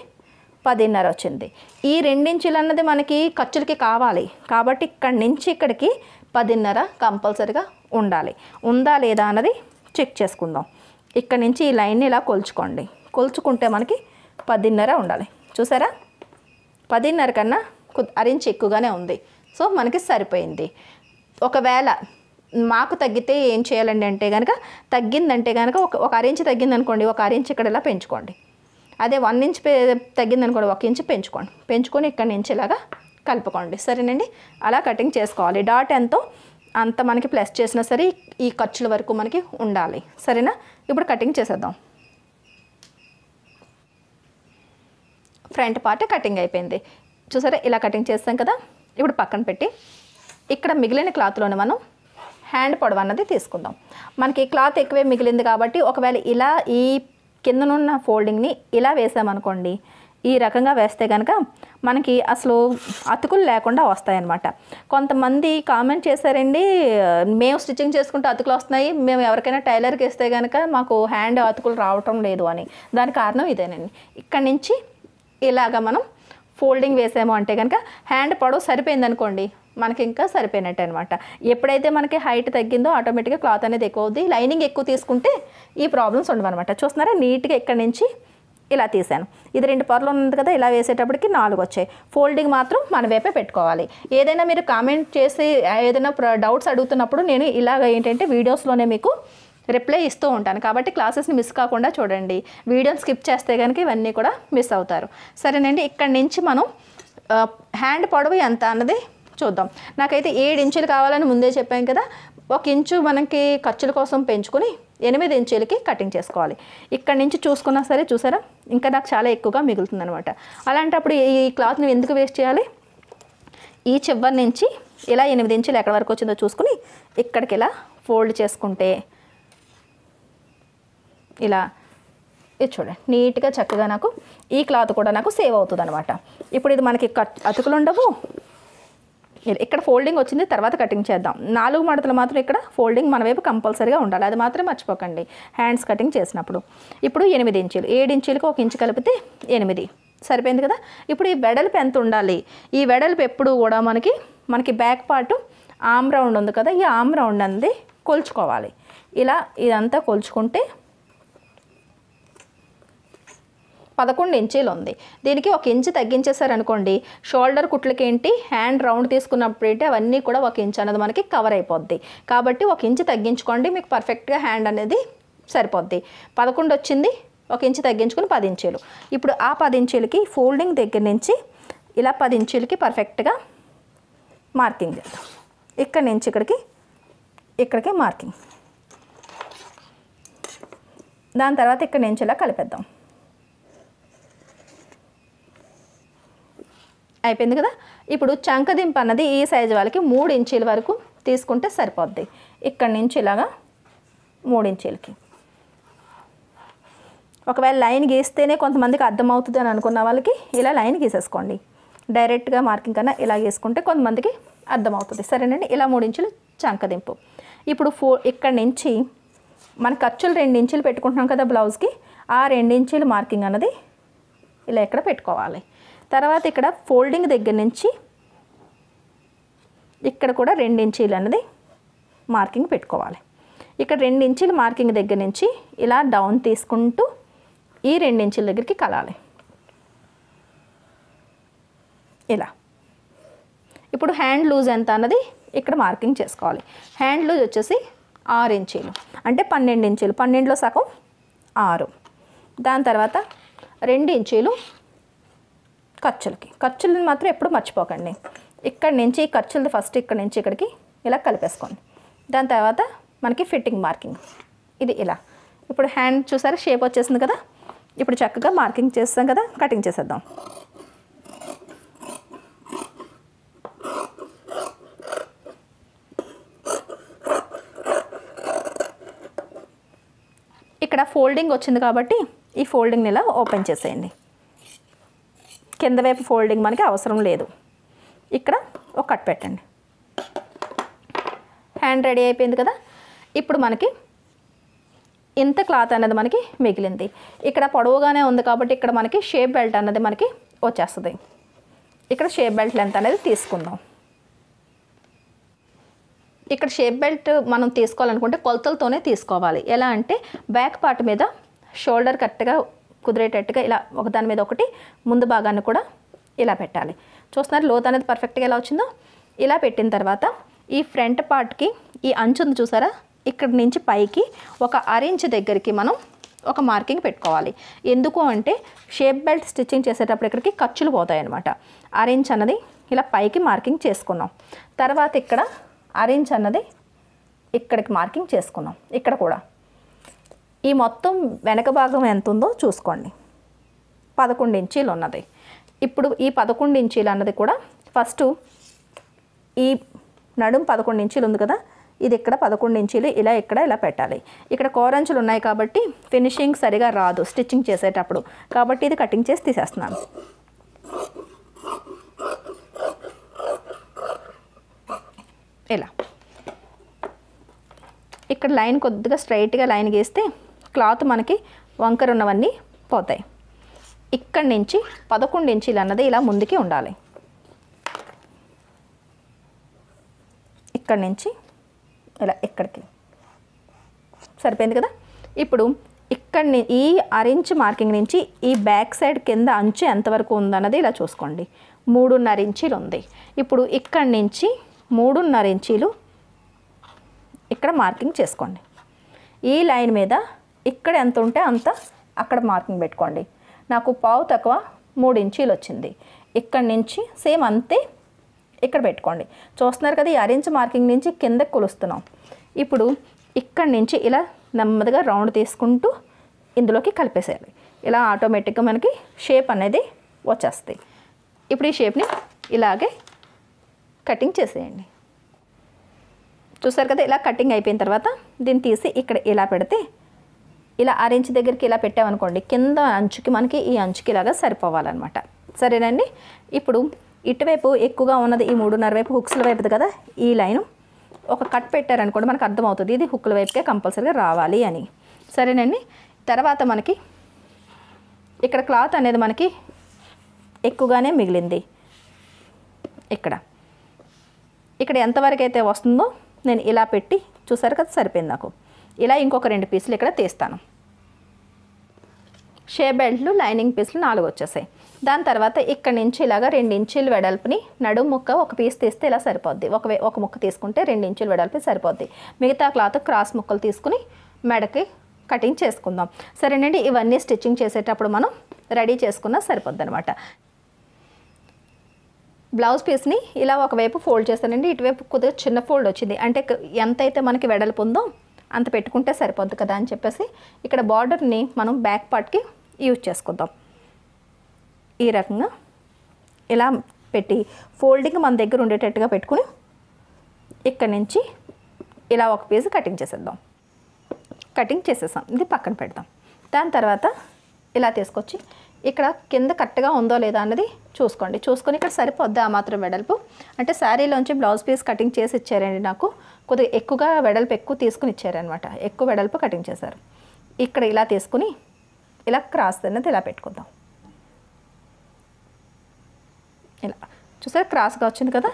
పదిన్నర వచ్చింది ఈ రెండించులు అన్నది మనకి ఖర్చులకి కావాలి కాబట్టి ఇక్కడి నుంచి ఇక్కడికి పదిన్నర కంపల్సరీగా ఉండాలి ఉందా లేదా అన్నది చెక్ చేసుకుందాం ఇక్కడ నుంచి ఈ లైన్ని ఇలా కొలుచుకోండి కొలుచుకుంటే మనకి పదిన్నర ఉండాలి చూసారా పదిన్నర కన్నా అరించి ఎక్కువగానే ఉంది సో మనకి సరిపోయింది ఒకవేళ మాకు తగ్గితే ఏం చేయాలండి అంటే కనుక తగ్గిందంటే కనుక ఒక ఒక అరించి తగ్గిందనుకోండి ఒక అరించి ఇక్కడ ఇలా పెంచుకోండి అదే వన్ ఇంచ్ కూడా ఒక ఇంచ్ పెంచుకోండి పెంచుకొని ఇక్కడి నుంచి ఇలాగా కలుపుకోండి సరేనండి అలా కటింగ్ చేసుకోవాలి డాట్ ఎంతో అంత మనకి ప్లస్ చేసినా సరే ఈ ఖర్చుల వరకు మనకి ఉండాలి సరేనా ఇప్పుడు కటింగ్ చేసేద్దాం ఫ్రంట్ పార్ట్ కటింగ్ అయిపోయింది చూసారా ఇలా కటింగ్ చేస్తాం కదా ఇప్పుడు పక్కన పెట్టి ఇక్కడ మిగిలిన క్లాత్లోనే మనం హ్యాండ్ పొడవన్నది అన్నది తీసుకుందాం మనకి క్లాత్ ఎక్కువే మిగిలింది కాబట్టి ఒకవేళ ఇలా ఈ కిందనున్న ఫోల్డింగ్ని ఇలా వేసామనుకోండి ఈ రకంగా వేస్తే కనుక మనకి అసలు అతుకులు లేకుండా వస్తాయన్నమాట కొంతమంది కామెంట్ చేశారండి మేము స్టిచ్చింగ్ చేసుకుంటే అతుకులు వస్తున్నాయి మేము ఎవరికైనా టైలర్కి ఇస్తే కనుక మాకు హ్యాండ్ అతుకులు రావటం లేదు అని దాని కారణం ఇదేనండి ఇక్కడి నుంచి ఇలాగ మనం ఫోల్డింగ్ వేసాము అంటే కనుక హ్యాండ్ పొడవు సరిపోయింది అనుకోండి మనకి ఇంకా సరిపోయినట్టు అనమాట ఎప్పుడైతే మనకి హైట్ తగ్గిందో ఆటోమేటిక్గా క్లాత్ అనేది ఎక్కువ అవుద్ది లైనింగ్ ఎక్కువ తీసుకుంటే ఈ ప్రాబ్లమ్స్ ఉండవన్నమాట చూస్తున్నారా నీట్గా ఇక్కడ నుంచి ఇలా తీసాను ఇది రెండు పొరలు ఉంది కదా ఇలా వేసేటప్పటికి నాలుగు వచ్చాయి ఫోల్డింగ్ మాత్రం మన వైపే పెట్టుకోవాలి ఏదైనా మీరు కామెంట్ చేసి ఏదైనా డౌట్స్ అడుగుతున్నప్పుడు నేను ఇలాగ ఏంటంటే వీడియోస్లోనే మీకు రిప్లై ఇస్తూ ఉంటాను కాబట్టి క్లాసెస్ని మిస్ కాకుండా చూడండి వీడియోని స్కిప్ చేస్తే కనుక ఇవన్నీ కూడా మిస్ అవుతారు సరేనండి ఇక్కడి నుంచి మనం హ్యాండ్ పొడవు ఎంత అన్నది చూద్దాం నాకైతే ఏడు ఇంచులు కావాలని ముందే చెప్పాం కదా ఒక ఇంచు మనకి ఖర్చుల కోసం పెంచుకుని ఎనిమిది ఇంచులకి కటింగ్ చేసుకోవాలి ఇక్కడ నుంచి చూసుకున్నా సరే చూసారా ఇంకా నాకు చాలా ఎక్కువగా మిగులుతుందనమాట అలాంటప్పుడు ఈ క్లాత్ని ఎందుకు వేస్ట్ చేయాలి ఈ చివరి నుంచి ఇలా ఎనిమిది ఇంచులు ఎక్కడి వరకు వచ్చిందో చూసుకుని ఇక్కడికి ఇలా ఫోల్డ్ చేసుకుంటే ఇలా ఇది చూడండి నీట్గా చక్కగా నాకు ఈ క్లాత్ కూడా నాకు సేవ్ అవుతుంది అనమాట ఇప్పుడు ఇది మనకి కట్ అతుకులు ఉండవు ఇక్కడ ఫోల్డింగ్ వచ్చింది తర్వాత కటింగ్ చేద్దాం నాలుగు మడతలు మాత్రం ఇక్కడ ఫోల్డింగ్ మన వైపు కంపల్సరీగా ఉండాలి అది మాత్రం మర్చిపోకండి హ్యాండ్స్ కటింగ్ చేసినప్పుడు ఇప్పుడు ఎనిమిది ఇంచులు ఏడు ఇంచులకు ఒక ఇంచు కలిపితే ఎనిమిది సరిపోయింది కదా ఇప్పుడు ఈ వెడల్పు ఎంత ఉండాలి ఈ వెడల్పు ఎప్పుడు కూడా మనకి మనకి బ్యాక్ పార్టు ఆమ్ రౌండ్ ఉంది కదా ఈ ఆమ్ రౌండ్ అనేది కొలుచుకోవాలి ఇలా ఇదంతా కొలుచుకుంటే పదకొండు ఇంచీలు ఉంది దీనికి ఒక ఇంచు తగ్గించేశారనుకోండి షోల్డర్ కుట్లకేంటి హ్యాండ్ రౌండ్ ఏంటి అవన్నీ కూడా ఒక ఇంచు అనేది మనకి కవర్ అయిపోద్ది కాబట్టి ఒక ఇంచు తగ్గించుకోండి మీకు పర్ఫెక్ట్గా హ్యాండ్ అనేది సరిపోద్ది పదకొండు వచ్చింది ఒక ఇంచు తగ్గించుకుని పది ఇంచీలు ఇప్పుడు ఆ పది ఇంచీలకి ఫోల్డింగ్ దగ్గర నుంచి ఇలా పది ఇంచీలకి పర్ఫెక్ట్గా మార్కింగ్ చేద్దాం ఇక్కడి నుంచి ఇక్కడికి ఇక్కడికి మార్కింగ్ దాని తర్వాత ఇక్కడ నుంచి ఇలా కలిపేద్దాం అయిపోయింది కదా ఇప్పుడు చంకదింపు అన్నది ఈ సైజు వాళ్ళకి మూడు ఇంచీల వరకు తీసుకుంటే సరిపోద్ది ఇక్కడి నుంచి ఇలాగా మూడు ఇంచీలకి ఒకవేళ లైన్ గీస్తేనే కొంతమందికి అర్థమవుతుంది అని అనుకున్న వాళ్ళకి ఇలా లైన్ గీసేసుకోండి డైరెక్ట్గా మార్కింగ్ కన్నా ఇలా గీసుకుంటే కొంతమందికి అర్థమవుతుంది సరేనండి ఇలా మూడు ఇంచులు చంకదింపు ఇప్పుడు ఫో ఇక్కడి నుంచి మన ఖర్చులు రెండు ఇంచులు పెట్టుకుంటున్నాం కదా బ్లౌజ్కి ఆ రెండు ఇంచులు మార్కింగ్ అన్నది ఇలా ఇక్కడ పెట్టుకోవాలి తర్వాత ఇక్కడ ఫోల్డింగ్ దగ్గర నుంచి ఇక్కడ కూడా రెండు ఇంచీలు అన్నది మార్కింగ్ పెట్టుకోవాలి ఇక్కడ రెండు ఇంచీలు మార్కింగ్ దగ్గర నుంచి ఇలా డౌన్ తీసుకుంటూ ఈ రెండు ఇంచుల దగ్గరికి కలాలి ఇలా ఇప్పుడు హ్యాండ్ లూజ్ ఎంత అన్నది ఇక్కడ మార్కింగ్ చేసుకోవాలి హ్యాండ్ లూజ్ వచ్చేసి ఆరు ఇంచీలు అంటే పన్నెండు ఇంచీలు పన్నెండులో సగం ఆరు దాని తర్వాత రెండు ఇంచీలు ఖర్చులకి ఖర్చులను మాత్రం ఎప్పుడు మర్చిపోకండి ఇక్కడి నుంచి ఖర్చులది ఫస్ట్ ఇక్కడ నుంచి ఇక్కడికి ఇలా కలిపేసుకోండి దాని తర్వాత మనకి ఫిట్టింగ్ మార్కింగ్ ఇది ఇలా ఇప్పుడు హ్యాండ్ చూసారా షేప్ వచ్చేసింది కదా ఇప్పుడు చక్కగా మార్కింగ్ చేస్తాం కదా కటింగ్ చేసేద్దాం ఇక్కడ ఫోల్డింగ్ వచ్చింది కాబట్టి ఈ ఫోల్డింగ్ని ఇలా ఓపెన్ చేసేయండి కింద వైపు ఫోల్డింగ్ మనకి అవసరం లేదు ఇక్కడ ఒక కట్ పెట్టండి హ్యాండ్ రెడీ అయిపోయింది కదా ఇప్పుడు మనకి ఇంత క్లాత్ అనేది మనకి మిగిలింది ఇక్కడ పొడవుగానే ఉంది కాబట్టి ఇక్కడ మనకి షేప్ బెల్ట్ అనేది మనకి వచ్చేస్తుంది ఇక్కడ షేప్ బెల్ట్ లెంత్ అనేది తీసుకుందాం ఇక్కడ షేప్ బెల్ట్ మనం తీసుకోవాలనుకుంటే కొలతలతోనే తీసుకోవాలి ఎలా అంటే బ్యాక్ పార్ట్ మీద షోల్డర్ కరెక్ట్గా కుదిరేటట్టుగా ఇలా ఒకదాని మీద ఒకటి ముందు భాగాన్ని కూడా ఇలా పెట్టాలి చూస్తున్నారు లోత్ అనేది పర్ఫెక్ట్గా ఎలా వచ్చిందో ఇలా పెట్టిన తర్వాత ఈ ఫ్రంట్ పార్ట్కి ఈ అంచు ఉంది చూసారా ఇక్కడ నుంచి పైకి ఒక అరెంజ్ దగ్గరికి మనం ఒక మార్కింగ్ పెట్టుకోవాలి ఎందుకు అంటే షేప్ బెల్ట్ స్టిచ్చింగ్ చేసేటప్పుడు ఇక్కడికి ఖర్చులు పోతాయన్నమాట అరెంజ్ అన్నది ఇలా పైకి మార్కింగ్ చేసుకున్నాం తర్వాత ఇక్కడ అరేంజ్ అన్నది ఇక్కడికి మార్కింగ్ చేసుకున్నాం ఇక్కడ కూడా ఈ మొత్తం వెనక భాగం ఎంత ఉందో చూసుకోండి పదకొండు ఇంచీలు ఉన్నది ఇప్పుడు ఈ పదకొండు ఇంచీలు అన్నది కూడా ఫస్ట్ ఈ నడుం పదకొండు ఇంచీలు ఉంది కదా ఇది ఇక్కడ పదకొండు ఇంచీలు ఇలా ఇక్కడ ఇలా పెట్టాలి ఇక్కడ కోరంచులు ఉన్నాయి కాబట్టి ఫినిషింగ్ సరిగా రాదు స్టిచ్చింగ్ చేసేటప్పుడు కాబట్టి ఇది కటింగ్ చేసి తీసేస్తున్నాను ఇలా ఇక్కడ లైన్ కొద్దిగా స్ట్రైట్గా లైన్ గీస్తే క్లాత్ మనకి వంకర ఉన్నవన్నీ పోతాయి ఇక్కడి నుంచి పదకొండు ఇంచీలు అన్నది ఇలా ముందుకి ఉండాలి ఇక్కడి నుంచి ఇలా ఇక్కడికి సరిపోయింది కదా ఇప్పుడు ఇక్కడ ఈ అరెంజ్ మార్కింగ్ నుంచి ఈ బ్యాక్ సైడ్ కింద అంచు ఎంతవరకు ఉందన్నది ఇలా చూసుకోండి మూడున్నర ఇంచీలు ఉంది ఇప్పుడు ఇక్కడి నుంచి మూడున్నర ఇంచీలు ఇక్కడ మార్కింగ్ చేసుకోండి ఈ లైన్ మీద ఇక్కడ ఎంత ఉంటే అంత అక్కడ మార్కింగ్ పెట్టుకోండి నాకు పావు తక్కువ మూడు ఇంచీలు వచ్చింది ఇక్కడి నుంచి సేమ్ అంతే ఇక్కడ పెట్టుకోండి చూస్తున్నారు కదా ఈ అరెంజ్ మార్కింగ్ నుంచి కిందకు కొలుస్తున్నాం ఇప్పుడు ఇక్కడి నుంచి ఇలా నెమ్మదిగా రౌండ్ తీసుకుంటూ ఇందులోకి కలిపేసేయాలి ఇలా ఆటోమేటిక్గా మనకి షేప్ అనేది వచ్చేస్తాయి ఇప్పుడు ఈ షేప్ని ఇలాగే కటింగ్ చేసేయండి చూసారు కదా ఇలా కటింగ్ అయిపోయిన తర్వాత దీన్ని తీసి ఇక్కడ ఇలా పెడితే ఇలా అరెంజ్ దగ్గరికి ఇలా పెట్టామనుకోండి కింద అంచుకి మనకి ఈ అంచుకి ఇలాగా సరిపోవాలన్నమాట సరేనండి ఇప్పుడు ఇటువైపు ఎక్కువగా ఉన్నది ఈ మూడున్నర వైపు హుక్స్ల వైపుది కదా ఈ లైన్ ఒక కట్ పెట్టారనుకోండి మనకు అర్థమవుతుంది ఇది హుక్కుల వైపుకే కంపల్సరీగా రావాలి అని సరేనండి తర్వాత మనకి ఇక్కడ క్లాత్ అనేది మనకి ఎక్కువగానే మిగిలింది ఇక్కడ ఇక్కడ ఎంతవరకు అయితే వస్తుందో నేను ఇలా పెట్టి చూసారు కదా సరిపోయింది నాకు ఇలా ఇంకొక రెండు పీసులు ఇక్కడ తీస్తాను షే బెల్ట్లు లైనింగ్ పీసులు నాలుగు వచ్చేసాయి దాని తర్వాత ఇక్కడ నుంచి ఇలాగ రెండు ఇంచులు వెడల్పుని నడుము ముక్క ఒక పీస్ తీస్తే ఇలా సరిపోద్ది ఒక ఒక ముక్క తీసుకుంటే రెండు ఇంచులు వెడల్పు సరిపోద్ది మిగతా క్లాత్ క్రాస్ ముక్కలు తీసుకుని మెడకి కటింగ్ చేసుకుందాం సరేనండి ఇవన్నీ స్టిచ్చింగ్ చేసేటప్పుడు మనం రెడీ చేసుకున్నా సరిపోద్ది అనమాట బ్లౌజ్ పీస్ని ఇలా ఒకవైపు ఫోల్డ్ చేస్తానండి ఇటువైపు కొద్దిగా చిన్న ఫోల్డ్ వచ్చింది అంటే ఎంతైతే మనకి వెడల్పు ఉందో అంత పెట్టుకుంటే సరిపోద్దు కదా అని చెప్పేసి ఇక్కడ బార్డర్ని మనం బ్యాక్ పార్ట్కి యూజ్ చేసుకుందాం ఈ రకంగా ఇలా పెట్టి ఫోల్డింగ్ మన దగ్గర ఉండేటట్టుగా పెట్టుకుని ఇక్కడ నుంచి ఇలా ఒక పీస్ కటింగ్ చేసేద్దాం కటింగ్ చేసేసాం ఇది పక్కన పెడదాం దాని తర్వాత ఇలా తీసుకొచ్చి ఇక్కడ కింద కరెక్ట్గా ఉందో లేదా అన్నది చూసుకోండి చూసుకొని ఇక్కడ సరిపోద్ది ఆ మాత్రం వెడల్పు అంటే శారీలోంచి బ్లౌజ్ పీస్ కటింగ్ చేసి ఇచ్చారండి నాకు కొద్దిగా ఎక్కువగా వెడల్పు ఎక్కువ తీసుకుని ఇచ్చారనమాట ఎక్కువ వెడల్పు కటింగ్ చేశారు ఇక్కడ ఇలా తీసుకుని ఇలా క్రాస్ అన్నది ఇలా పెట్టుకుందాం ఇలా చూసారు క్రాస్గా వచ్చింది కదా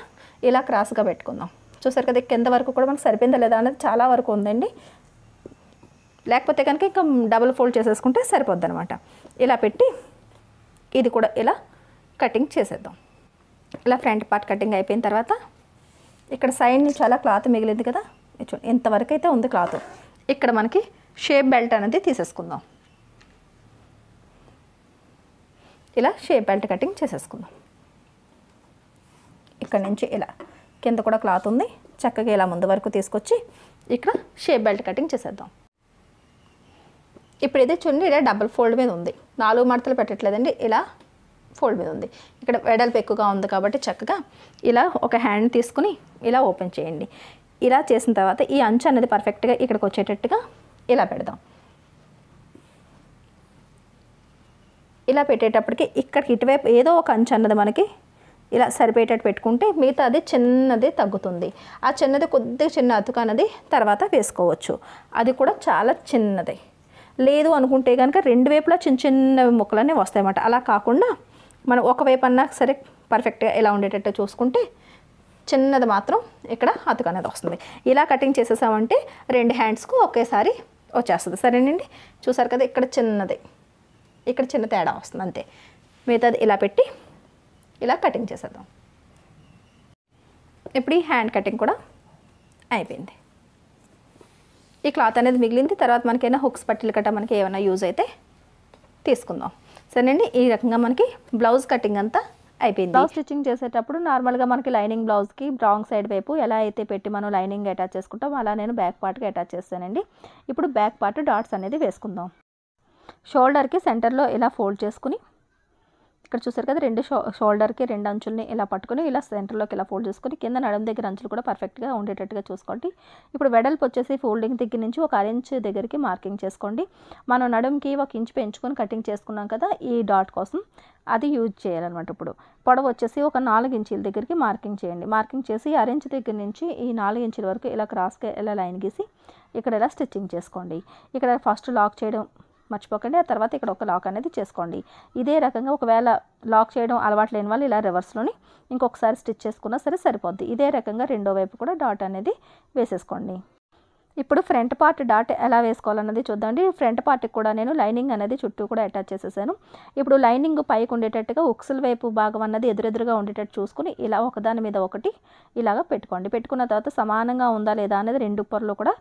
ఇలా క్రాస్గా పెట్టుకుందాం చూసారు కదా కింద వరకు కూడా మనకు సరిపోయిందా లేదా అనేది చాలా వరకు ఉందండి లేకపోతే కనుక ఇంకా డబుల్ ఫోల్డ్ చేసేసుకుంటే సరిపోద్ది అనమాట ఇలా పెట్టి ఇది కూడా ఇలా కటింగ్ చేసేద్దాం ఇలా ఫ్రంట్ పార్ట్ కటింగ్ అయిపోయిన తర్వాత ఇక్కడ సైడ్ నుంచి అలా క్లాత్ మిగిలింది కదా ఇంతవరకు అయితే ఉంది క్లాత్ ఇక్కడ మనకి షేప్ బెల్ట్ అనేది తీసేసుకుందాం ఇలా షేప్ బెల్ట్ కటింగ్ చేసేసుకుందాం ఇక్కడ నుంచి ఇలా కింద కూడా క్లాత్ ఉంది చక్కగా ఇలా ముందు వరకు తీసుకొచ్చి ఇక్కడ షేప్ బెల్ట్ కటింగ్ చేసేద్దాం ఇప్పుడు ఇది చూడండి ఇలా డబల్ ఫోల్డ్ మీద ఉంది నాలుగు మడతలు పెట్టట్లేదండి ఇలా ఫోల్డ్ మీద ఉంది ఇక్కడ వెడల్పు ఎక్కువగా ఉంది కాబట్టి చక్కగా ఇలా ఒక హ్యాండ్ తీసుకుని ఇలా ఓపెన్ చేయండి ఇలా చేసిన తర్వాత ఈ అంచు అనేది పర్ఫెక్ట్గా ఇక్కడికి వచ్చేటట్టుగా ఇలా పెడదాం ఇలా పెట్టేటప్పటికి ఇక్కడికి ఇటువైపు ఏదో ఒక అంచు అన్నది మనకి ఇలా సరిపోయేటట్టు పెట్టుకుంటే మిగతా అది చిన్నది తగ్గుతుంది ఆ చిన్నది కొద్దిగా చిన్న అతుకు అన్నది తర్వాత వేసుకోవచ్చు అది కూడా చాలా చిన్నది లేదు అనుకుంటే కనుక రెండు వైపులా చిన్న చిన్న ముక్కలనే వస్తాయన్నమాట అలా కాకుండా మనం ఒకవైపు అన్నా సరే పర్ఫెక్ట్గా ఎలా ఉండేటట్టు చూసుకుంటే చిన్నది మాత్రం ఇక్కడ అతుకు అనేది వస్తుంది ఇలా కటింగ్ చేసేసామంటే రెండు హ్యాండ్స్కు ఒకేసారి వచ్చేస్తుంది సరేనండి చూసారు కదా ఇక్కడ చిన్నది ఇక్కడ చిన్న తేడా వస్తుంది అంతే మిగతాది ఇలా పెట్టి ఇలా కటింగ్ చేసేద్దాం ఇప్పుడు ఈ హ్యాండ్ కటింగ్ కూడా అయిపోయింది ఈ క్లాత్ అనేది మిగిలింది తర్వాత మనకైనా హుక్స్ పట్టీలు కట్ట మనకి ఏమైనా యూజ్ అయితే తీసుకుందాం సరేనండి ఈ రకంగా మనకి బ్లౌజ్ కటింగ్ అంతా అయిపోయింది బ్లౌజ్ స్టిచ్చింగ్ చేసేటప్పుడు నార్మల్గా మనకి లైనింగ్ బ్లౌజ్కి రాంగ్ సైడ్ వైపు ఎలా అయితే పెట్టి మనం లైనింగ్ అటాచ్ చేసుకుంటాం అలా నేను బ్యాక్ పార్ట్కి అటాచ్ చేస్తానండి ఇప్పుడు బ్యాక్ పార్ట్ డాట్స్ అనేది వేసుకుందాం షోల్డర్కి సెంటర్లో ఇలా ఫోల్డ్ చేసుకుని ఇక్కడ చూసారు కదా రెండు షో షోల్డర్కి రెండు అంచుల్ని ఇలా పట్టుకొని ఇలా సెంటర్లోకి ఇలా ఫోల్డ్ చేసుకొని కింద నడుము దగ్గర అంచులు కూడా పర్ఫెక్ట్గా ఉండేటట్టుగా చూసుకోండి ఇప్పుడు వెడల్పు వచ్చేసి ఫోల్డింగ్ దగ్గర నుంచి ఒక అరెంజ్ దగ్గరికి మార్కింగ్ చేసుకోండి మనం నడుముకి ఒక ఇంచు పెంచుకొని కటింగ్ చేసుకున్నాం కదా ఈ డాట్ కోసం అది యూజ్ చేయాలన్నమాట ఇప్పుడు పొడవు వచ్చేసి ఒక నాలుగు ఇంచుల దగ్గరికి మార్కింగ్ చేయండి మార్కింగ్ చేసి అరెంజ్ దగ్గర నుంచి ఈ నాలుగు ఇంచుల వరకు ఇలా క్రాస్గా ఇలా లైన్ గీసి ఇక్కడ ఇలా స్టిచ్చింగ్ చేసుకోండి ఇక్కడ ఫస్ట్ లాక్ చేయడం మర్చిపోకండి ఆ తర్వాత ఇక్కడ ఒక లాక్ అనేది చేసుకోండి ఇదే రకంగా ఒకవేళ లాక్ చేయడం అలవాటు లేని వాళ్ళు ఇలా రివర్స్లోని ఇంకొకసారి స్టిచ్ చేసుకున్నా సరే సరిపోద్ది ఇదే రకంగా రెండో వైపు కూడా డాట్ అనేది వేసేసుకోండి ఇప్పుడు ఫ్రంట్ పార్ట్ డాట్ ఎలా వేసుకోవాలన్నది చూద్దామండి ఫ్రంట్ పార్ట్కి కూడా నేను లైనింగ్ అనేది చుట్టూ కూడా అటాచ్ చేసేసాను ఇప్పుడు లైనింగ్ పైకి ఉండేటట్టుగా ఉక్సుల వైపు భాగం అన్నది ఎదురెదురుగా ఉండేటట్టు చూసుకుని ఇలా ఒకదాని మీద ఒకటి ఇలాగ పెట్టుకోండి పెట్టుకున్న తర్వాత సమానంగా ఉందా లేదా అనేది రెండు పొరలు కూడా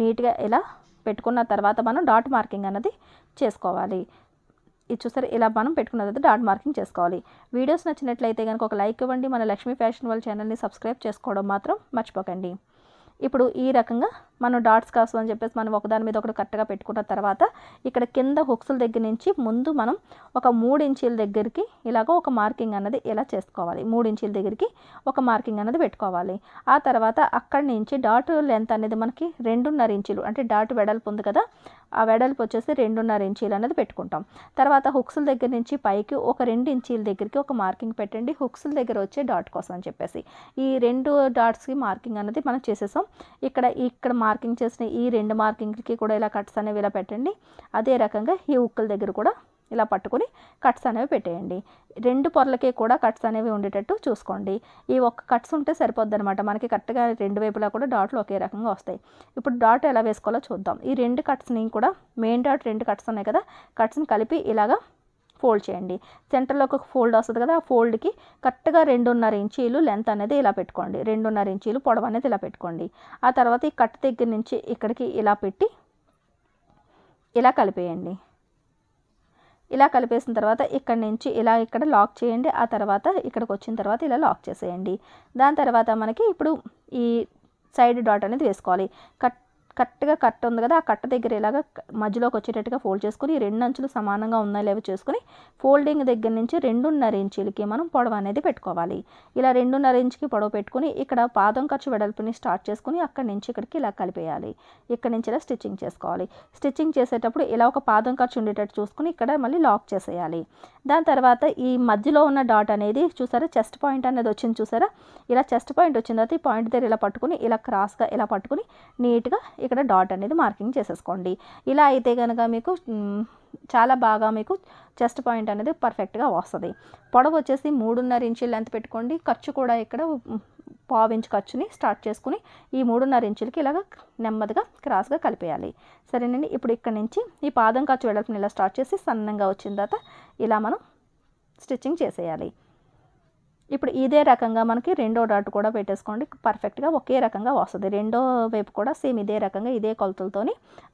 నీట్గా ఇలా పెట్టుకున్న తర్వాత మనం డాట్ మార్కింగ్ అనేది చేసుకోవాలి ఇది చూసారు ఇలా మనం పెట్టుకున్న తర్వాత డాట్ మార్కింగ్ చేసుకోవాలి వీడియోస్ నచ్చినట్లయితే కనుక ఒక లైక్ ఇవ్వండి మన లక్ష్మీ ఫ్యాషన్ వాళ్ళ ఛానల్ని సబ్స్క్రైబ్ చేసుకోవడం మాత్రం మర్చిపోకండి ఇప్పుడు ఈ రకంగా మనం డాట్స్ కాసు అని చెప్పేసి మనం ఒకదాని మీద ఒకటి కరెక్ట్గా పెట్టుకున్న తర్వాత ఇక్కడ కింద హుక్స్ల దగ్గర నుంచి ముందు మనం ఒక మూడు ఇంచీల దగ్గరికి ఇలాగ ఒక మార్కింగ్ అన్నది ఇలా చేసుకోవాలి మూడు ఇంచీల దగ్గరికి ఒక మార్కింగ్ అన్నది పెట్టుకోవాలి ఆ తర్వాత అక్కడి నుంచి డాట్ లెంత్ అనేది మనకి రెండున్నర ఇంచులు అంటే డాట్ వెడల్పు ఉంది కదా ఆ వెడల్పు వచ్చేసి రెండున్నర ఇంచీలు అనేది పెట్టుకుంటాం తర్వాత హుక్స్ల దగ్గర నుంచి పైకి ఒక రెండు ఇంచీల దగ్గరికి ఒక మార్కింగ్ పెట్టండి హుక్స్ల దగ్గర వచ్చే డాట్ కోసం అని చెప్పేసి ఈ రెండు డాట్స్కి మార్కింగ్ అనేది మనం చేసేసాం ఇక్కడ ఇక్కడ మార్కింగ్ చేసిన ఈ రెండు మార్కింగ్కి కూడా ఇలా కట్స్ అనేవి ఇలా పెట్టండి అదే రకంగా ఈ హుక్కుల దగ్గర కూడా ఇలా పట్టుకొని కట్స్ అనేవి పెట్టేయండి రెండు పొరలకి కూడా కట్స్ అనేవి ఉండేటట్టు చూసుకోండి ఈ ఒక్క కట్స్ ఉంటే సరిపోద్ది అనమాట మనకి కరెక్ట్గా రెండు వైపులా కూడా డాట్లు ఒకే రకంగా వస్తాయి ఇప్పుడు డాట్ ఎలా వేసుకోవాలో చూద్దాం ఈ రెండు కట్స్ని కూడా మెయిన్ డాట్ రెండు కట్స్ ఉన్నాయి కదా కట్స్ని కలిపి ఇలాగా ఫోల్డ్ చేయండి సెంటర్లో ఒక ఫోల్డ్ వస్తుంది కదా ఆ ఫోల్డ్కి కరెక్ట్గా రెండున్నర ఇంచీలు లెంత్ అనేది ఇలా పెట్టుకోండి రెండున్నర ఇంచీలు పొడవు అనేది ఇలా పెట్టుకోండి ఆ తర్వాత ఈ కట్ దగ్గర నుంచి ఇక్కడికి ఇలా పెట్టి ఇలా కలిపేయండి ఇలా కలిపేసిన తర్వాత ఇక్కడ నుంచి ఇలా ఇక్కడ లాక్ చేయండి ఆ తర్వాత ఇక్కడికి వచ్చిన తర్వాత ఇలా లాక్ చేసేయండి దాని తర్వాత మనకి ఇప్పుడు ఈ సైడ్ డాట్ అనేది వేసుకోవాలి కట్ కరెక్ట్గా కట్ ఉంది కదా ఆ కట్ట దగ్గర ఇలాగ మధ్యలోకి వచ్చేటట్టుగా ఫోల్డ్ చేసుకొని రెండు అంచులు సమానంగా ఉన్నాయి లేవో చేసుకొని ఫోల్డింగ్ దగ్గర నుంచి రెండున్నర ఇంచులకి మనం పొడవు అనేది పెట్టుకోవాలి ఇలా రెండున్నర ఇంచుకి పొడవు పెట్టుకుని ఇక్కడ పాదం ఖర్చు వెడల్పుని స్టార్ట్ చేసుకుని అక్కడి నుంచి ఇక్కడికి ఇలా కలిపేయాలి ఇక్కడ నుంచి ఇలా స్టిచ్చింగ్ చేసుకోవాలి స్టిచ్చింగ్ చేసేటప్పుడు ఇలా ఒక పాదం ఖర్చు ఉండేటట్టు చూసుకుని ఇక్కడ మళ్ళీ లాక్ చేసేయాలి దాని తర్వాత ఈ మధ్యలో ఉన్న డాట్ అనేది చూసారా చెస్ట్ పాయింట్ అనేది వచ్చింది చూసారా ఇలా చెస్ట్ పాయింట్ వచ్చిన తర్వాత ఈ పాయింట్ దగ్గర ఇలా పట్టుకుని ఇలా క్రాస్గా ఇలా పట్టుకుని నీట్గా ఇక్కడ డాట్ అనేది మార్కింగ్ చేసేసుకోండి ఇలా అయితే కనుక మీకు చాలా బాగా మీకు చెస్ట్ పాయింట్ అనేది పర్ఫెక్ట్గా వస్తుంది పొడవు వచ్చేసి మూడున్నర ఇంచులు లెంత్ పెట్టుకోండి ఖర్చు కూడా ఇక్కడ పావు ఇంచు ఖర్చుని స్టార్ట్ చేసుకుని ఈ మూడున్నర ఇంచులకి ఇలాగ నెమ్మదిగా క్రాస్గా కలిపేయాలి సరేనండి ఇప్పుడు ఇక్కడ నుంచి ఈ పాదం ఖర్చు వెడల్పుని ఇలా స్టార్ట్ చేసి సన్నంగా వచ్చిన తర్వాత ఇలా మనం స్టిచ్చింగ్ చేసేయాలి ఇప్పుడు ఇదే రకంగా మనకి రెండో డాట్ కూడా పెట్టేసుకోండి పర్ఫెక్ట్గా ఒకే రకంగా వస్తుంది రెండో వైపు కూడా సేమ్ ఇదే రకంగా ఇదే కొలతలతోని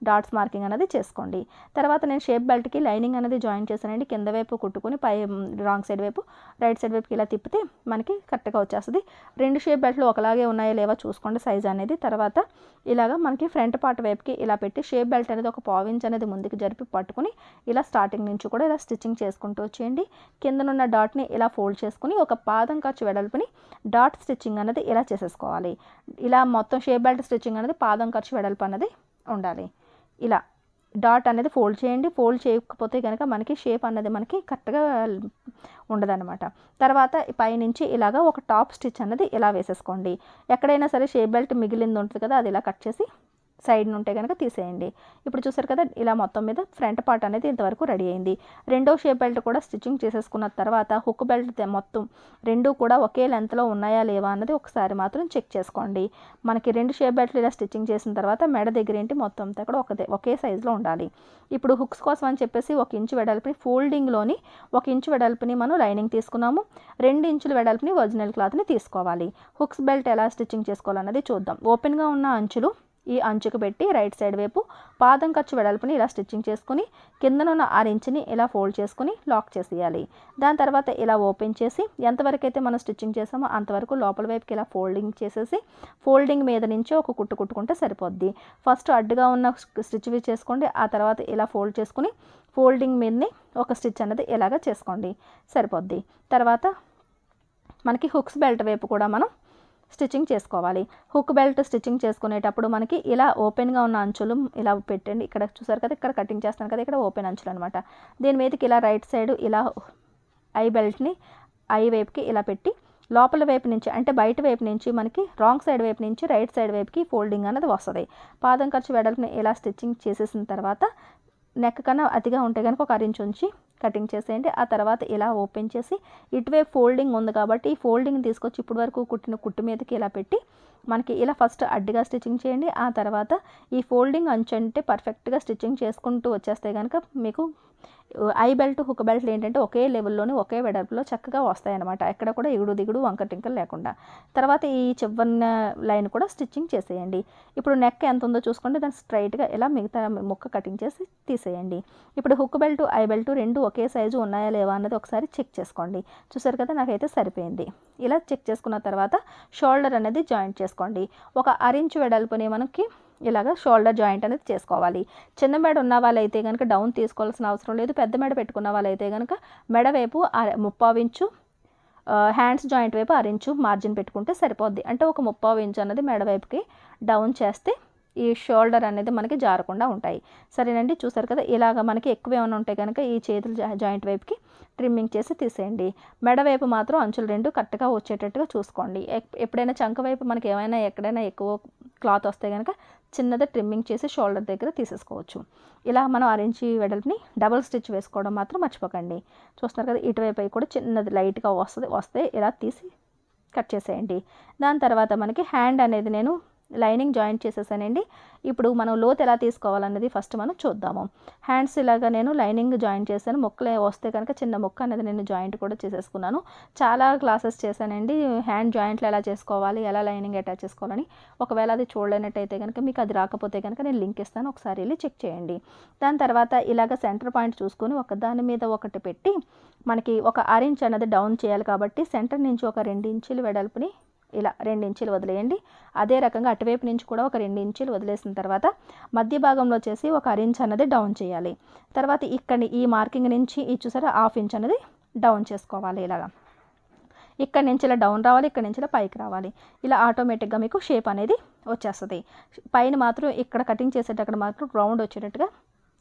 డాట్స్ మార్కింగ్ అనేది చేసుకోండి తర్వాత నేను షేప్ బెల్ట్కి లైనింగ్ అనేది జాయిన్ చేశానండి కింద వైపు కుట్టుకుని పై రాంగ్ సైడ్ వైపు రైట్ సైడ్ వైపుకి ఇలా తిప్పితే మనకి కరెక్ట్గా వచ్చేస్తుంది రెండు షేప్ బెల్ట్లు ఒకలాగే ఉన్నాయో లేవో చూసుకోండి సైజ్ అనేది తర్వాత ఇలాగ మనకి ఫ్రంట్ పార్ట్ వైపుకి ఇలా పెట్టి షేప్ బెల్ట్ అనేది ఒక పావించ్ అనేది ముందుకు జరిపి పట్టుకుని ఇలా స్టార్టింగ్ నుంచి కూడా ఇలా స్టిచ్చింగ్ చేసుకుంటూ వచ్చేయండి కిందనున్న డాట్ని ఇలా ఫోల్డ్ చేసుకుని ఒక పా పాదం ఖర్చు వెడల్పుని డాట్ స్టిచ్చింగ్ అనేది ఇలా చేసేసుకోవాలి ఇలా మొత్తం షేప్ బెల్ట్ స్టిచ్చింగ్ అనేది పాదం ఖర్చు వెడల్పు అనేది ఉండాలి ఇలా డాట్ అనేది ఫోల్డ్ చేయండి ఫోల్డ్ చేయకపోతే కనుక మనకి షేప్ అనేది మనకి కరెక్ట్గా ఉండదన్నమాట తర్వాత పైనుంచి ఇలాగా ఒక టాప్ స్టిచ్ అనేది ఇలా వేసేసుకోండి ఎక్కడైనా సరే షేప్ బెల్ట్ మిగిలింది ఉంటుంది కదా అది ఇలా కట్ చేసి సైడ్ ఉంటే కనుక తీసేయండి ఇప్పుడు చూసారు కదా ఇలా మొత్తం మీద ఫ్రంట్ పార్ట్ అనేది ఇంతవరకు రెడీ అయింది రెండో షేప్ బెల్ట్ కూడా స్టిచ్చింగ్ చేసేసుకున్న తర్వాత హుక్ బెల్ట్ మొత్తం రెండు కూడా ఒకే లెంత్లో ఉన్నాయా లేవా అన్నది ఒకసారి మాత్రం చెక్ చేసుకోండి మనకి రెండు షేప్ బెల్ట్లు ఇలా స్టిచ్చింగ్ చేసిన తర్వాత మెడ దగ్గర ఏంటి మొత్తం అంతా కూడా ఒకదే ఒకే సైజులో ఉండాలి ఇప్పుడు హుక్స్ కోసం అని చెప్పేసి ఒక ఇంచు వెడల్పుని ఫోల్డింగ్లోని ఒక ఇంచు వెడల్పుని మనం లైనింగ్ తీసుకున్నాము రెండు ఇంచుల వెడల్పుని ఒరిజినల్ క్లాత్ని తీసుకోవాలి హుక్స్ బెల్ట్ ఎలా స్టిచ్చింగ్ చేసుకోవాలన్నది చూద్దాం ఓపెన్గా ఉన్న అంచులు ఈ అంచుకు పెట్టి రైట్ సైడ్ వైపు పాదం ఖర్చు వెడల్పుని ఇలా స్టిచ్చింగ్ చేసుకుని కిందనున్న ఆరు ఇంచుని ఇలా ఫోల్డ్ చేసుకుని లాక్ చేసేయాలి దాని తర్వాత ఇలా ఓపెన్ చేసి ఎంతవరకు అయితే మనం స్టిచ్చింగ్ చేసామో అంతవరకు లోపల వైపుకి ఇలా ఫోల్డింగ్ చేసేసి ఫోల్డింగ్ మీద నుంచి ఒక కుట్టు కుట్టుకుంటే సరిపోద్ది ఫస్ట్ అడ్డుగా ఉన్న స్టిచ్ చేసుకోండి ఆ తర్వాత ఇలా ఫోల్డ్ చేసుకుని ఫోల్డింగ్ మీదని ఒక స్టిచ్ అనేది ఇలాగ చేసుకోండి సరిపోద్ది తర్వాత మనకి హుక్స్ బెల్ట్ వైపు కూడా మనం స్టిచ్చింగ్ చేసుకోవాలి హుక్ బెల్ట్ స్టిచ్చింగ్ చేసుకునేటప్పుడు మనకి ఇలా ఓపెన్గా ఉన్న అంచులు ఇలా పెట్టండి ఇక్కడ చూసారు కదా ఇక్కడ కటింగ్ చేస్తాను కదా ఇక్కడ ఓపెన్ అంచులు అనమాట దీని మీదకి ఇలా రైట్ సైడ్ ఇలా ఐ బెల్ట్ని ఐ వైపుకి ఇలా పెట్టి లోపల వైపు నుంచి అంటే బయట వైపు నుంచి మనకి రాంగ్ సైడ్ వైపు నుంచి రైట్ సైడ్ వైపుకి ఫోల్డింగ్ అనేది వస్తుంది పాదం ఖర్చు వెడల్పుని ఇలా స్టిచ్చింగ్ చేసేసిన తర్వాత నెక్ కన్నా అతిగా ఉంటే కనుక ఒక అరించి ఉంచి కటింగ్ చేసేయండి ఆ తర్వాత ఇలా ఓపెన్ చేసి ఇటువే ఫోల్డింగ్ ఉంది కాబట్టి ఈ ఫోల్డింగ్ తీసుకొచ్చి ఇప్పటి వరకు కుట్టిన కుట్టు మీదకి ఇలా పెట్టి మనకి ఇలా ఫస్ట్ అడ్డుగా స్టిచ్చింగ్ చేయండి ఆ తర్వాత ఈ ఫోల్డింగ్ అంచు అంటే పర్ఫెక్ట్గా స్టిచ్చింగ్ చేసుకుంటూ వచ్చేస్తే కనుక మీకు ఐ బెల్ట్ హుక్ బెల్ట్లు ఏంటంటే ఒకే లెవెల్లోనే ఒకే వెడల్పులో చక్కగా వస్తాయన్నమాట ఎక్కడ కూడా ఇగుడు దిగుడు వంక టింకలు లేకుండా తర్వాత ఈ చివరిన లైన్ కూడా స్టిచ్చింగ్ చేసేయండి ఇప్పుడు నెక్ ఎంత ఉందో చూసుకోండి దాన్ని స్ట్రైట్గా ఇలా మిగతా ముక్క కటింగ్ చేసి తీసేయండి ఇప్పుడు హుక్ బెల్ట్ ఐ బెల్ట్ రెండు ఒకే సైజు ఉన్నాయా లేవా అన్నది ఒకసారి చెక్ చేసుకోండి చూసారు కదా నాకైతే సరిపోయింది ఇలా చెక్ చేసుకున్న తర్వాత షోల్డర్ అనేది జాయింట్ చేసుకోండి చేసుకోండి ఒక అరించు వెడల్పుని మనకి ఇలాగ షోల్డర్ జాయింట్ అనేది చేసుకోవాలి చిన్న మెడ ఉన్న వాళ్ళైతే కనుక డౌన్ తీసుకోవాల్సిన అవసరం లేదు పెద్ద మెడ పెట్టుకున్న వాళ్ళైతే కనుక మెడ వైపు ముప్పావు ఇంచు హ్యాండ్స్ జాయింట్ వైపు అరించు మార్జిన్ పెట్టుకుంటే సరిపోద్ది అంటే ఒక ముప్పావు ఇంచు అనేది మెడ వైపుకి డౌన్ చేస్తే ఈ షోల్డర్ అనేది మనకి జారకుండా ఉంటాయి సరేనండి చూసారు కదా ఇలాగ మనకి ఎక్కువ ఏమైనా ఉంటే కనుక ఈ చేతులు జాయింట్ వైపుకి ట్రిమ్మింగ్ చేసి తీసేయండి మెడ వైపు మాత్రం అంచులు రెండు కరెక్ట్గా వచ్చేటట్టుగా చూసుకోండి ఎప్పుడైనా చంక వైపు మనకి ఏమైనా ఎక్కడైనా ఎక్కువ క్లాత్ వస్తే కనుక చిన్నది ట్రిమ్మింగ్ చేసి షోల్డర్ దగ్గర తీసేసుకోవచ్చు ఇలా మనం అరించి వెడల్పుని డబుల్ స్టిచ్ వేసుకోవడం మాత్రం మర్చిపోకండి చూస్తున్నారు కదా ఇటువైపు అయి కూడా చిన్నది లైట్గా వస్తుంది వస్తే ఇలా తీసి కట్ చేసేయండి దాని తర్వాత మనకి హ్యాండ్ అనేది నేను లైనింగ్ జాయింట్ చేసేసానండి ఇప్పుడు మనం లోతు ఎలా తీసుకోవాలన్నది ఫస్ట్ మనం చూద్దాము హ్యాండ్స్ ఇలాగా నేను లైనింగ్ జాయింట్ చేశాను మొక్కలే వస్తే కనుక చిన్న మొక్క అనేది నేను జాయింట్ కూడా చేసేసుకున్నాను చాలా క్లాసెస్ చేశానండి హ్యాండ్ జాయింట్లు ఎలా చేసుకోవాలి ఎలా లైనింగ్ అటాచ్ చేసుకోవాలని ఒకవేళ అది చూడలేనట్టయితే కనుక మీకు అది రాకపోతే కనుక నేను లింక్ ఇస్తాను ఒకసారి వెళ్ళి చెక్ చేయండి దాని తర్వాత ఇలాగ సెంటర్ పాయింట్ చూసుకొని ఒక దాని మీద ఒకటి పెట్టి మనకి ఒక అరెంజ్ అనేది డౌన్ చేయాలి కాబట్టి సెంటర్ నుంచి ఒక రెండు ఇంచులు వెడల్పుని ఇలా రెండు ఇంచులు వదిలేయండి అదే రకంగా అటువైపు నుంచి కూడా ఒక రెండు ఇంచులు వదిలేసిన తర్వాత మధ్య భాగంలో చేసి ఒక అరించ్ అన్నది డౌన్ చేయాలి తర్వాత ఇక్కడ ఈ మార్కింగ్ నుంచి ఈ చూసారా హాఫ్ ఇంచ్ అనేది డౌన్ చేసుకోవాలి ఇలాగా ఇక్కడ నుంచి ఇలా డౌన్ రావాలి ఇక్కడ నుంచి ఇలా పైకి రావాలి ఇలా ఆటోమేటిక్గా మీకు షేప్ అనేది వచ్చేస్తుంది పైన మాత్రం ఇక్కడ కటింగ్ చేసేటప్పుడు మాత్రం రౌండ్ వచ్చేటట్టుగా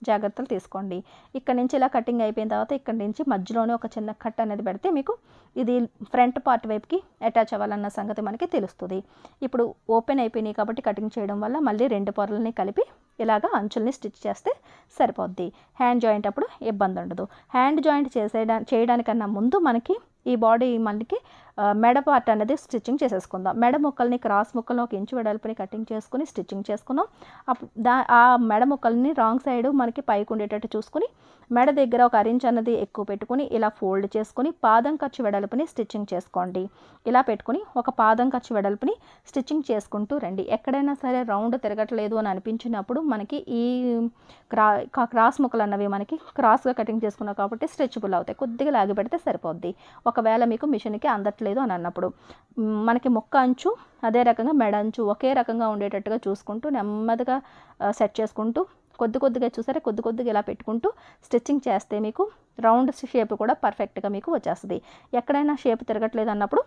జాగ్రత్తలు తీసుకోండి ఇక్కడ నుంచి ఇలా కటింగ్ అయిపోయిన తర్వాత ఇక్కడ నుంచి మధ్యలోనే ఒక చిన్న కట్ అనేది పెడితే మీకు ఇది ఫ్రంట్ పార్ట్ వైపుకి అటాచ్ అవ్వాలన్న సంగతి మనకి తెలుస్తుంది ఇప్పుడు ఓపెన్ అయిపోయినాయి కాబట్టి కటింగ్ చేయడం వల్ల మళ్ళీ రెండు పొరలని కలిపి ఇలాగా అంచుల్ని స్టిచ్ చేస్తే సరిపోద్ది హ్యాండ్ జాయింట్ అప్పుడు ఇబ్బంది ఉండదు హ్యాండ్ జాయింట్ చేసే చేయడానికన్నా ముందు మనకి ఈ బాడీ మనకి మెడ పార్ట్ అనేది స్టిచ్చింగ్ చేసేసుకుందాం మెడ ముక్కల్ని క్రాస్ ముక్కలను ఒక ఇంచు వెడల్పుని కటింగ్ చేసుకుని స్టిచ్చింగ్ చేసుకున్నాం దా ఆ మెడ ముక్కల్ని రాంగ్ సైడ్ మనకి పైకి ఉండేటట్టు చూసుకుని మెడ దగ్గర ఒక అరించ్ అనేది ఎక్కువ పెట్టుకుని ఇలా ఫోల్డ్ చేసుకుని పాదం ఖర్చు వెడల్పుని స్టిచ్చింగ్ చేసుకోండి ఇలా పెట్టుకుని ఒక పాదం ఖర్చు వెడల్పుని స్టిచ్చింగ్ చేసుకుంటూ రండి ఎక్కడైనా సరే రౌండ్ తిరగట్లేదు అని అనిపించినప్పుడు మనకి ఈ క్రా క్రాస్ ముక్కలు అన్నవి మనకి క్రాస్గా కటింగ్ చేసుకున్నాం కాబట్టి స్ట్రెచ్బుల్ అవుతాయి కొద్దిగా లాగి పెడితే సరిపోద్ది ఒకవేళ మీకు మిషన్కి అందరి రావట్లేదు అని అన్నప్పుడు మనకి మొక్క అంచు అదే రకంగా మెడ అంచు ఒకే రకంగా ఉండేటట్టుగా చూసుకుంటూ నెమ్మదిగా సెట్ చేసుకుంటూ కొద్ది కొద్దిగా చూసారా కొద్ది కొద్దిగా ఇలా పెట్టుకుంటూ స్టిచ్చింగ్ చేస్తే మీకు రౌండ్ షేప్ కూడా పర్ఫెక్ట్గా మీకు వచ్చేస్తుంది ఎక్కడైనా షేప్ తిరగట్లేదు అన్నప్పుడు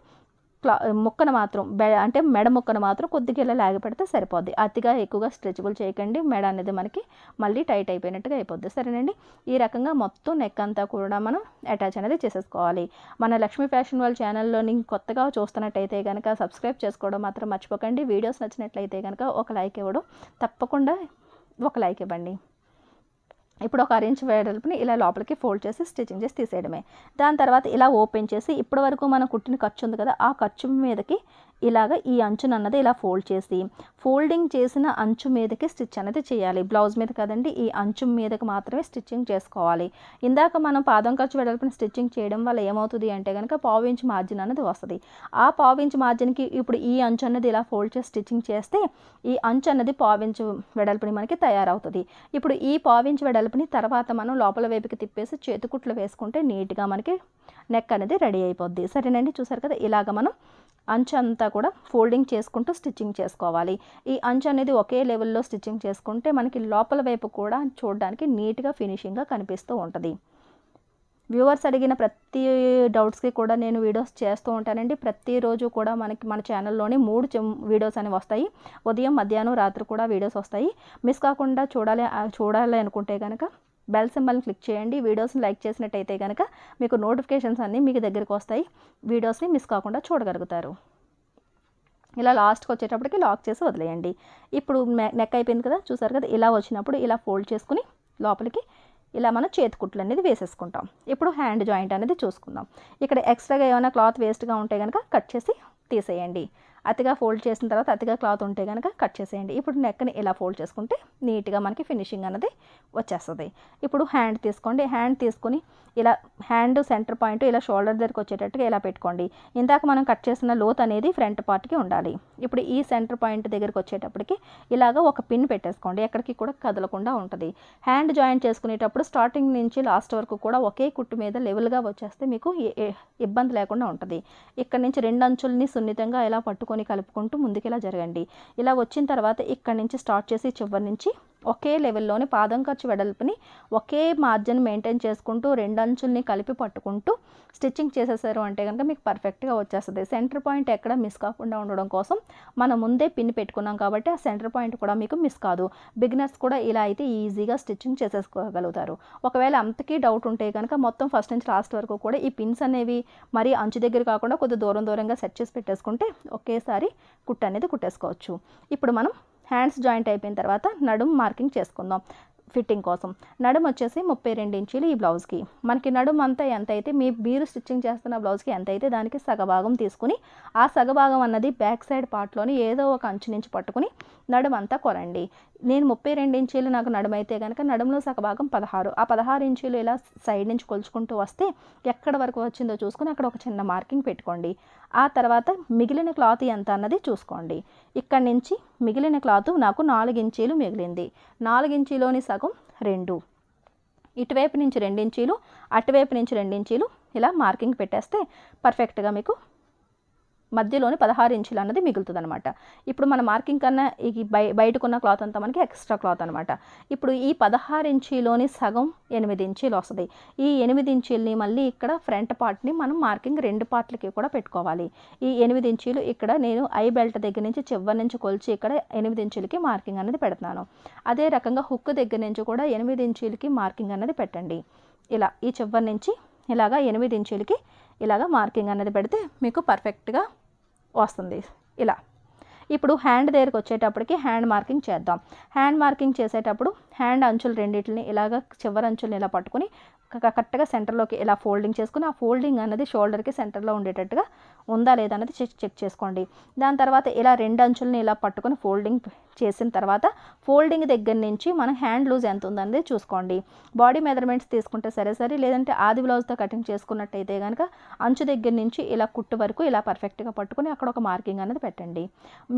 క్లా ముక్కను మాత్రం అంటే మెడ ముక్కను మాత్రం కొద్దిగా ఇలా లాగి సరిపోద్ది అతిగా ఎక్కువగా స్ట్రెచబుల్ చేయకండి మెడ అనేది మనకి మళ్ళీ టైట్ అయిపోయినట్టుగా అయిపోద్ది సరేనండి ఈ రకంగా మొత్తం నెక్ అంతా కూడా మనం అటాచ్ అనేది చేసేసుకోవాలి మన లక్ష్మీ ఫ్యాషన్ వాళ్ళ ఛానల్లోని కొత్తగా చూస్తున్నట్టయితే కనుక సబ్స్క్రైబ్ చేసుకోవడం మాత్రం మర్చిపోకండి వీడియోస్ నచ్చినట్లయితే కనుక ఒక లైక్ ఇవ్వడం తప్పకుండా ఒక లైక్ ఇవ్వండి ఇప్పుడు ఒక అరేంజ్ వెడల్పుని ఇలా లోపలికి ఫోల్డ్ చేసి స్టిచ్చింగ్ చేసి తీసేయడమే దాని తర్వాత ఇలా ఓపెన్ చేసి ఇప్పటి వరకు మనం కుట్టిన ఖర్చు ఉంది కదా ఆ ఖర్చు మీదకి ఇలాగ ఈ అంచును అన్నది ఇలా ఫోల్డ్ చేసి ఫోల్డింగ్ చేసిన అంచు మీదకి స్టిచ్ అనేది చేయాలి బ్లౌజ్ మీద కదండి ఈ అంచు మీదకి మాత్రమే స్టిచ్చింగ్ చేసుకోవాలి ఇందాక మనం పాదం ఖర్చు వెడల్పిన స్టిచ్చింగ్ చేయడం వల్ల ఏమవుతుంది అంటే కనుక పావు మార్జిన్ అనేది వస్తుంది ఆ పావు ఇంచు మార్జిన్కి ఇప్పుడు ఈ అంచు అనేది ఇలా ఫోల్డ్ చేసి స్టిచ్చింగ్ చేస్తే ఈ అంచు అన్నది పావించు వెడల్పుని మనకి తయారవుతుంది ఇప్పుడు ఈ పావించు వెడల్పుని తర్వాత మనం లోపల వైపుకి తిప్పేసి చేతికుట్లు వేసుకుంటే నీట్గా మనకి నెక్ అనేది రెడీ అయిపోద్ది సరేనండి చూసారు కదా ఇలాగ మనం అంచు అంతా కూడా ఫోల్డింగ్ చేసుకుంటూ స్టిచ్చింగ్ చేసుకోవాలి ఈ అంచు అనేది ఒకే లెవెల్లో స్టిచ్చింగ్ చేసుకుంటే మనకి లోపల వైపు కూడా చూడడానికి నీట్గా ఫినిషింగ్గా కనిపిస్తూ ఉంటుంది వ్యూవర్స్ అడిగిన ప్రతి డౌట్స్కి కూడా నేను వీడియోస్ చేస్తూ ఉంటానండి ప్రతిరోజు కూడా మనకి మన ఛానల్లోనే మూడు వీడియోస్ అనేవి వస్తాయి ఉదయం మధ్యాహ్నం రాత్రి కూడా వీడియోస్ వస్తాయి మిస్ కాకుండా చూడాలి చూడాలి అనుకుంటే కనుక బెల్ సింబల్ని క్లిక్ చేయండి వీడియోస్ని లైక్ చేసినట్టయితే కనుక మీకు నోటిఫికేషన్స్ అన్నీ మీకు దగ్గరికి వస్తాయి వీడియోస్ని మిస్ కాకుండా చూడగలుగుతారు ఇలా లాస్ట్కి వచ్చేటప్పటికి లాక్ చేసి వదిలేయండి ఇప్పుడు నెక్ అయిపోయింది కదా చూసారు కదా ఇలా వచ్చినప్పుడు ఇలా ఫోల్డ్ చేసుకుని లోపలికి ఇలా మనం చేతికుట్లు అనేది వేసేసుకుంటాం ఇప్పుడు హ్యాండ్ జాయింట్ అనేది చూసుకుందాం ఇక్కడ ఎక్స్ట్రాగా ఏమైనా క్లాత్ వేస్ట్గా ఉంటే కనుక కట్ చేసి తీసేయండి అతిగా ఫోల్డ్ చేసిన తర్వాత అతిగా క్లాత్ ఉంటే కనుక కట్ చేసేయండి ఇప్పుడు నెక్ని ఇలా ఫోల్డ్ చేసుకుంటే నీట్గా మనకి ఫినిషింగ్ అనేది వచ్చేస్తుంది ఇప్పుడు హ్యాండ్ తీసుకోండి హ్యాండ్ తీసుకుని ఇలా హ్యాండ్ సెంటర్ పాయింట్ ఇలా షోల్డర్ దగ్గరికి వచ్చేటట్టుగా ఇలా పెట్టుకోండి ఇందాక మనం కట్ చేసిన లోత్ అనేది ఫ్రంట్ పార్ట్కి ఉండాలి ఇప్పుడు ఈ సెంటర్ పాయింట్ దగ్గరకు వచ్చేటప్పటికి ఇలాగ ఒక పిన్ పెట్టేసుకోండి ఎక్కడికి కూడా కదలకుండా ఉంటుంది హ్యాండ్ జాయిన్ చేసుకునేటప్పుడు స్టార్టింగ్ నుంచి లాస్ట్ వరకు కూడా ఒకే కుట్టు మీద లెవెల్గా వచ్చేస్తే మీకు ఇబ్బంది లేకుండా ఉంటుంది ఇక్కడ నుంచి రెండు అంచుల్ని సున్నితంగా ఇలా పట్టుకుని కలుపుకొని కలుపుకుంటూ ముందుకెలా జరగండి ఇలా వచ్చిన తర్వాత ఇక్కడి నుంచి స్టార్ట్ చేసి చివరి నుంచి ఒకే లెవెల్లోని పాదం ఖర్చు వెడల్పుని ఒకే మార్జిన్ మెయింటైన్ చేసుకుంటూ రెండు అంచుల్ని కలిపి పట్టుకుంటూ స్టిచ్చింగ్ చేసేసారు అంటే కనుక మీకు పర్ఫెక్ట్గా వచ్చేస్తుంది సెంటర్ పాయింట్ ఎక్కడ మిస్ కాకుండా ఉండడం కోసం మనం ముందే పిన్ పెట్టుకున్నాం కాబట్టి ఆ సెంటర్ పాయింట్ కూడా మీకు మిస్ కాదు బిగినర్స్ కూడా ఇలా అయితే ఈజీగా స్టిచ్చింగ్ చేసేసుకోగలుగుతారు ఒకవేళ అంతకీ డౌట్ ఉంటే కనుక మొత్తం ఫస్ట్ నుంచి లాస్ట్ వరకు కూడా ఈ పిన్స్ అనేవి మరి అంచు దగ్గర కాకుండా కొద్ది దూరం దూరంగా సెట్ చేసి పెట్టేసుకుంటే ఒకేసారి కుట్ అనేది కుట్టేసుకోవచ్చు ఇప్పుడు మనం హ్యాండ్స్ జాయింట్ అయిపోయిన తర్వాత నడుం మార్కింగ్ చేసుకుందాం ఫిట్టింగ్ కోసం నడుము వచ్చేసి ముప్పై రెండు ఇంచీలు ఈ బ్లౌజ్కి మనకి నడుము అంతా ఎంత అయితే మీ మీరు స్టిచ్చింగ్ చేస్తున్న బ్లౌజ్కి ఎంత అయితే దానికి సగభాగం తీసుకుని ఆ సగభాగం అన్నది బ్యాక్ సైడ్ పార్ట్లోని ఏదో ఒక అంచు నుంచి పట్టుకుని నడుమంతా కొరండి నేను ముప్పై రెండు ఇంచీలు నాకు నడుమైతే కనుక నడుములో సగభాగం పదహారు ఆ పదహారు ఇంచీలు ఇలా సైడ్ నుంచి కొలుచుకుంటూ వస్తే ఎక్కడ వరకు వచ్చిందో చూసుకుని అక్కడ ఒక చిన్న మార్కింగ్ పెట్టుకోండి ఆ తర్వాత మిగిలిన క్లాత్ ఎంత అన్నది చూసుకోండి ఇక్కడ నుంచి మిగిలిన క్లాత్ నాకు నాలుగు ఇంచీలు మిగిలింది నాలుగు ఇంచీలోని సగం రెండు ఇటువైపు నుంచి రెండించీలు అటువైపు నుంచి రెండించీలు ఇలా మార్కింగ్ పెట్టేస్తే పర్ఫెక్ట్గా మీకు మధ్యలోని పదహారు ఇంచులు అన్నది మిగులుతుంది అనమాట ఇప్పుడు మన మార్కింగ్ కన్నా ఈ బయ బయటకున్న క్లాత్ అంతా మనకి ఎక్స్ట్రా క్లాత్ అనమాట ఇప్పుడు ఈ పదహారు ఇంచీలోని సగం ఎనిమిది ఇంచీలు వస్తుంది ఈ ఎనిమిది ఇంచీలని మళ్ళీ ఇక్కడ ఫ్రంట్ పార్ట్ని మనం మార్కింగ్ రెండు పార్ట్లకి కూడా పెట్టుకోవాలి ఈ ఎనిమిది ఇంచీలు ఇక్కడ నేను ఐ బెల్ట్ దగ్గర నుంచి చివరి నుంచి కొలిచి ఇక్కడ ఎనిమిది ఇంచులకి మార్కింగ్ అనేది పెడుతున్నాను అదే రకంగా హుక్ దగ్గర నుంచి కూడా ఎనిమిది ఇంచీలకి మార్కింగ్ అనేది పెట్టండి ఇలా ఈ చివరి నుంచి ఇలాగా ఎనిమిది ఇంచులకి ఇలాగ మార్కింగ్ అనేది పెడితే మీకు పర్ఫెక్ట్గా వస్తుంది ఇలా ఇప్పుడు హ్యాండ్ దగ్గరికి వచ్చేటప్పటికి హ్యాండ్ మార్కింగ్ చేద్దాం హ్యాండ్ మార్కింగ్ చేసేటప్పుడు హ్యాండ్ అంచులు రెండింటిని ఇలాగ చివరి అంచులను ఇలా పట్టుకుని కరెక్ట్గా సెంటర్లోకి ఇలా ఫోల్డింగ్ చేసుకుని ఆ ఫోల్డింగ్ అనేది షోల్డర్కి సెంటర్లో ఉండేటట్టుగా ఉందా లేదా అనేది చెక్ చేసుకోండి దాని తర్వాత ఇలా రెండు అంచులని ఇలా పట్టుకొని ఫోల్డింగ్ చేసిన తర్వాత ఫోల్డింగ్ దగ్గర నుంచి మనం హ్యాండ్ లూజ్ ఎంత ఉందనేది చూసుకోండి బాడీ మెజర్మెంట్స్ తీసుకుంటే సరే సరే లేదంటే ఆది బ్లౌజ్తో కటింగ్ చేసుకున్నట్టయితే కనుక అంచు దగ్గర నుంచి ఇలా కుట్టు వరకు ఇలా పర్ఫెక్ట్గా పట్టుకుని అక్కడ ఒక మార్కింగ్ అనేది పెట్టండి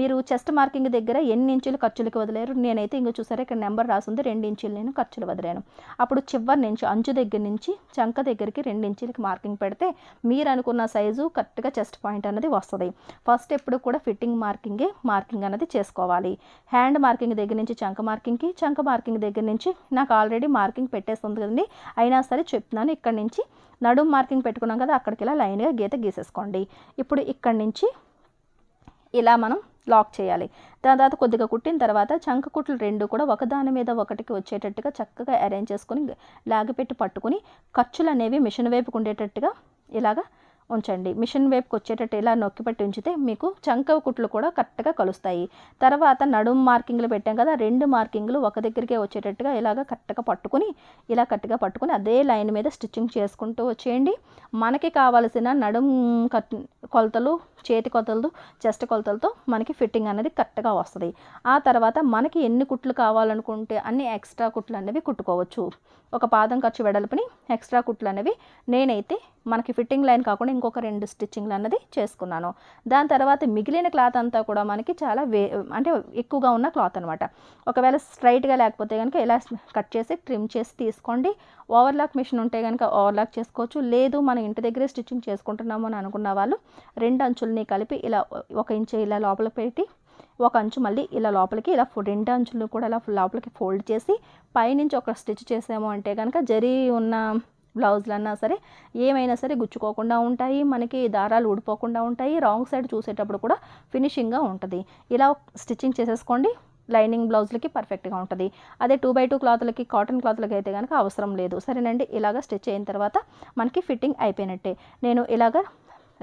మీరు చెస్ట్ మార్కింగ్ దగ్గర ఎన్ని ఇంచులు ఖర్చులకి వదిలేరు నేనైతే ఇంకా చూసారా ఇక్కడ నెంబర్ రాసింది రెండు ఇంచులు నేను ఖర్చులు వదిలేను అప్పుడు చివరి నుంచి అంచు దగ్గర నుంచి చంక దగ్గరికి రెండు ఇంచులకి మార్కింగ్ పెడితే మీరు అనుకున్న సైజు కరెక్ట్గా చెస్ట్ ఫస్ట్ పాయింట్ అనేది వస్తుంది ఫస్ట్ ఎప్పుడు కూడా ఫిట్టింగ్ మార్కింగే మార్కింగ్ అనేది చేసుకోవాలి హ్యాండ్ మార్కింగ్ దగ్గర నుంచి చంక మార్కింగ్కి చంక మార్కింగ్ దగ్గర నుంచి నాకు ఆల్రెడీ మార్కింగ్ పెట్టేస్తుంది కదండి అయినా సరే చెప్తున్నాను ఇక్కడ నుంచి నడుము మార్కింగ్ పెట్టుకున్నాం కదా అక్కడికి ఇలా లైన్గా గీత గీసేసుకోండి ఇప్పుడు ఇక్కడి నుంచి ఇలా మనం లాక్ చేయాలి దాని తర్వాత కొద్దిగా కుట్టిన తర్వాత చంక కుట్లు రెండు కూడా ఒకదాని మీద ఒకటికి వచ్చేటట్టుగా చక్కగా అరేంజ్ చేసుకొని లాగిపెట్టి పట్టుకుని ఖర్చులు అనేవి మిషన్ వైపుకు ఉండేటట్టుగా ఇలాగా ఉంచండి మిషన్ వైపుకి వచ్చేటట్టు ఇలా నొక్కిపెట్టి ఉంచితే మీకు చంక కుట్లు కూడా కరెక్ట్గా కలుస్తాయి తర్వాత నడుము మార్కింగ్లు పెట్టాం కదా రెండు మార్కింగ్లు ఒక దగ్గరికే వచ్చేటట్టుగా ఇలాగ కరెక్ట్గా పట్టుకుని ఇలా కరెక్ట్గా పట్టుకుని అదే లైన్ మీద స్టిచ్చింగ్ చేసుకుంటూ వచ్చేయండి మనకి కావాల్సిన నడుము కట్ కొలతలు చేతి కొలతలు చెస్ట్ కొలతలతో మనకి ఫిట్టింగ్ అనేది కరెక్ట్గా వస్తుంది ఆ తర్వాత మనకి ఎన్ని కుట్లు కావాలనుకుంటే అన్ని ఎక్స్ట్రా కుట్లు అనేవి కుట్టుకోవచ్చు ఒక పాదం ఖర్చు వెడల్పుని ఎక్స్ట్రా కుట్లు అనేవి నేనైతే మనకి ఫిట్టింగ్ లైన్ కాకుండా ఇంకొక రెండు స్టిచ్చింగ్లు అన్నది చేసుకున్నాను దాని తర్వాత మిగిలిన క్లాత్ అంతా కూడా మనకి చాలా వే అంటే ఎక్కువగా ఉన్న క్లాత్ అనమాట ఒకవేళ స్ట్రైట్గా లేకపోతే కనుక ఇలా కట్ చేసి ట్రిమ్ చేసి తీసుకోండి ఓవర్లాక్ మిషన్ ఉంటే కనుక ఓవర్లాక్ చేసుకోవచ్చు లేదు మన ఇంటి దగ్గరే స్టిచ్చింగ్ చేసుకుంటున్నాము అని అనుకున్న వాళ్ళు రెండు అంచుల్ని కలిపి ఇలా ఒక ఇంచు ఇలా లోపల పెట్టి ఒక అంచు మళ్ళీ ఇలా లోపలికి ఇలా రెండు అంచులు కూడా ఇలా లోపలికి ఫోల్డ్ చేసి పైనుంచి ఒక స్టిచ్ చేసాము అంటే కనుక జరీ ఉన్న బ్లౌజులు అన్నా సరే ఏమైనా సరే గుచ్చుకోకుండా ఉంటాయి మనకి దారాలు ఊడిపోకుండా ఉంటాయి రాంగ్ సైడ్ చూసేటప్పుడు కూడా ఫినిషింగ్గా ఉంటుంది ఇలా స్టిచ్చింగ్ చేసేసుకోండి లైనింగ్ బ్లౌజ్లకి పర్ఫెక్ట్గా ఉంటుంది అదే టూ బై టూ క్లాత్లకి కాటన్ క్లాత్లకి అయితే కనుక అవసరం లేదు సరేనండి ఇలాగ స్టిచ్ అయిన తర్వాత మనకి ఫిట్టింగ్ అయిపోయినట్టే నేను ఇలాగ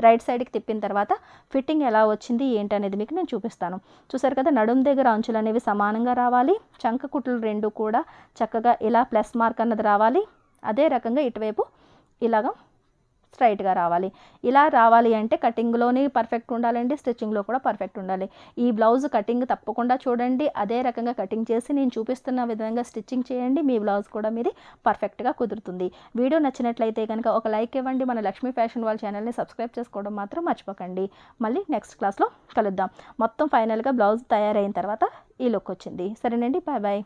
రైట్ సైడ్కి తిప్పిన తర్వాత ఫిట్టింగ్ ఎలా వచ్చింది ఏంటి అనేది మీకు నేను చూపిస్తాను చూసారు కదా నడుం దగ్గర అంచులు అనేవి సమానంగా రావాలి చంక కుట్లు రెండు కూడా చక్కగా ఇలా ప్లస్ మార్క్ అన్నది రావాలి అదే రకంగా ఇటువైపు ఇలాగ స్ట్రైట్గా రావాలి ఇలా రావాలి అంటే కటింగ్లోని పర్ఫెక్ట్ ఉండాలండి స్టిచ్చింగ్లో కూడా పర్ఫెక్ట్ ఉండాలి ఈ బ్లౌజ్ కటింగ్ తప్పకుండా చూడండి అదే రకంగా కటింగ్ చేసి నేను చూపిస్తున్న విధంగా స్టిచ్చింగ్ చేయండి మీ బ్లౌజ్ కూడా మీది పర్ఫెక్ట్గా కుదురుతుంది వీడియో నచ్చినట్లయితే కనుక ఒక లైక్ ఇవ్వండి మన లక్ష్మీ ఫ్యాషన్ వాళ్ళ ఛానల్ని సబ్స్క్రైబ్ చేసుకోవడం మాత్రం మర్చిపోకండి మళ్ళీ నెక్స్ట్ క్లాస్లో కలుద్దాం మొత్తం ఫైనల్గా బ్లౌజ్ తయారైన తర్వాత ఈ లుక్ వచ్చింది సరేనండి బాయ్ బాయ్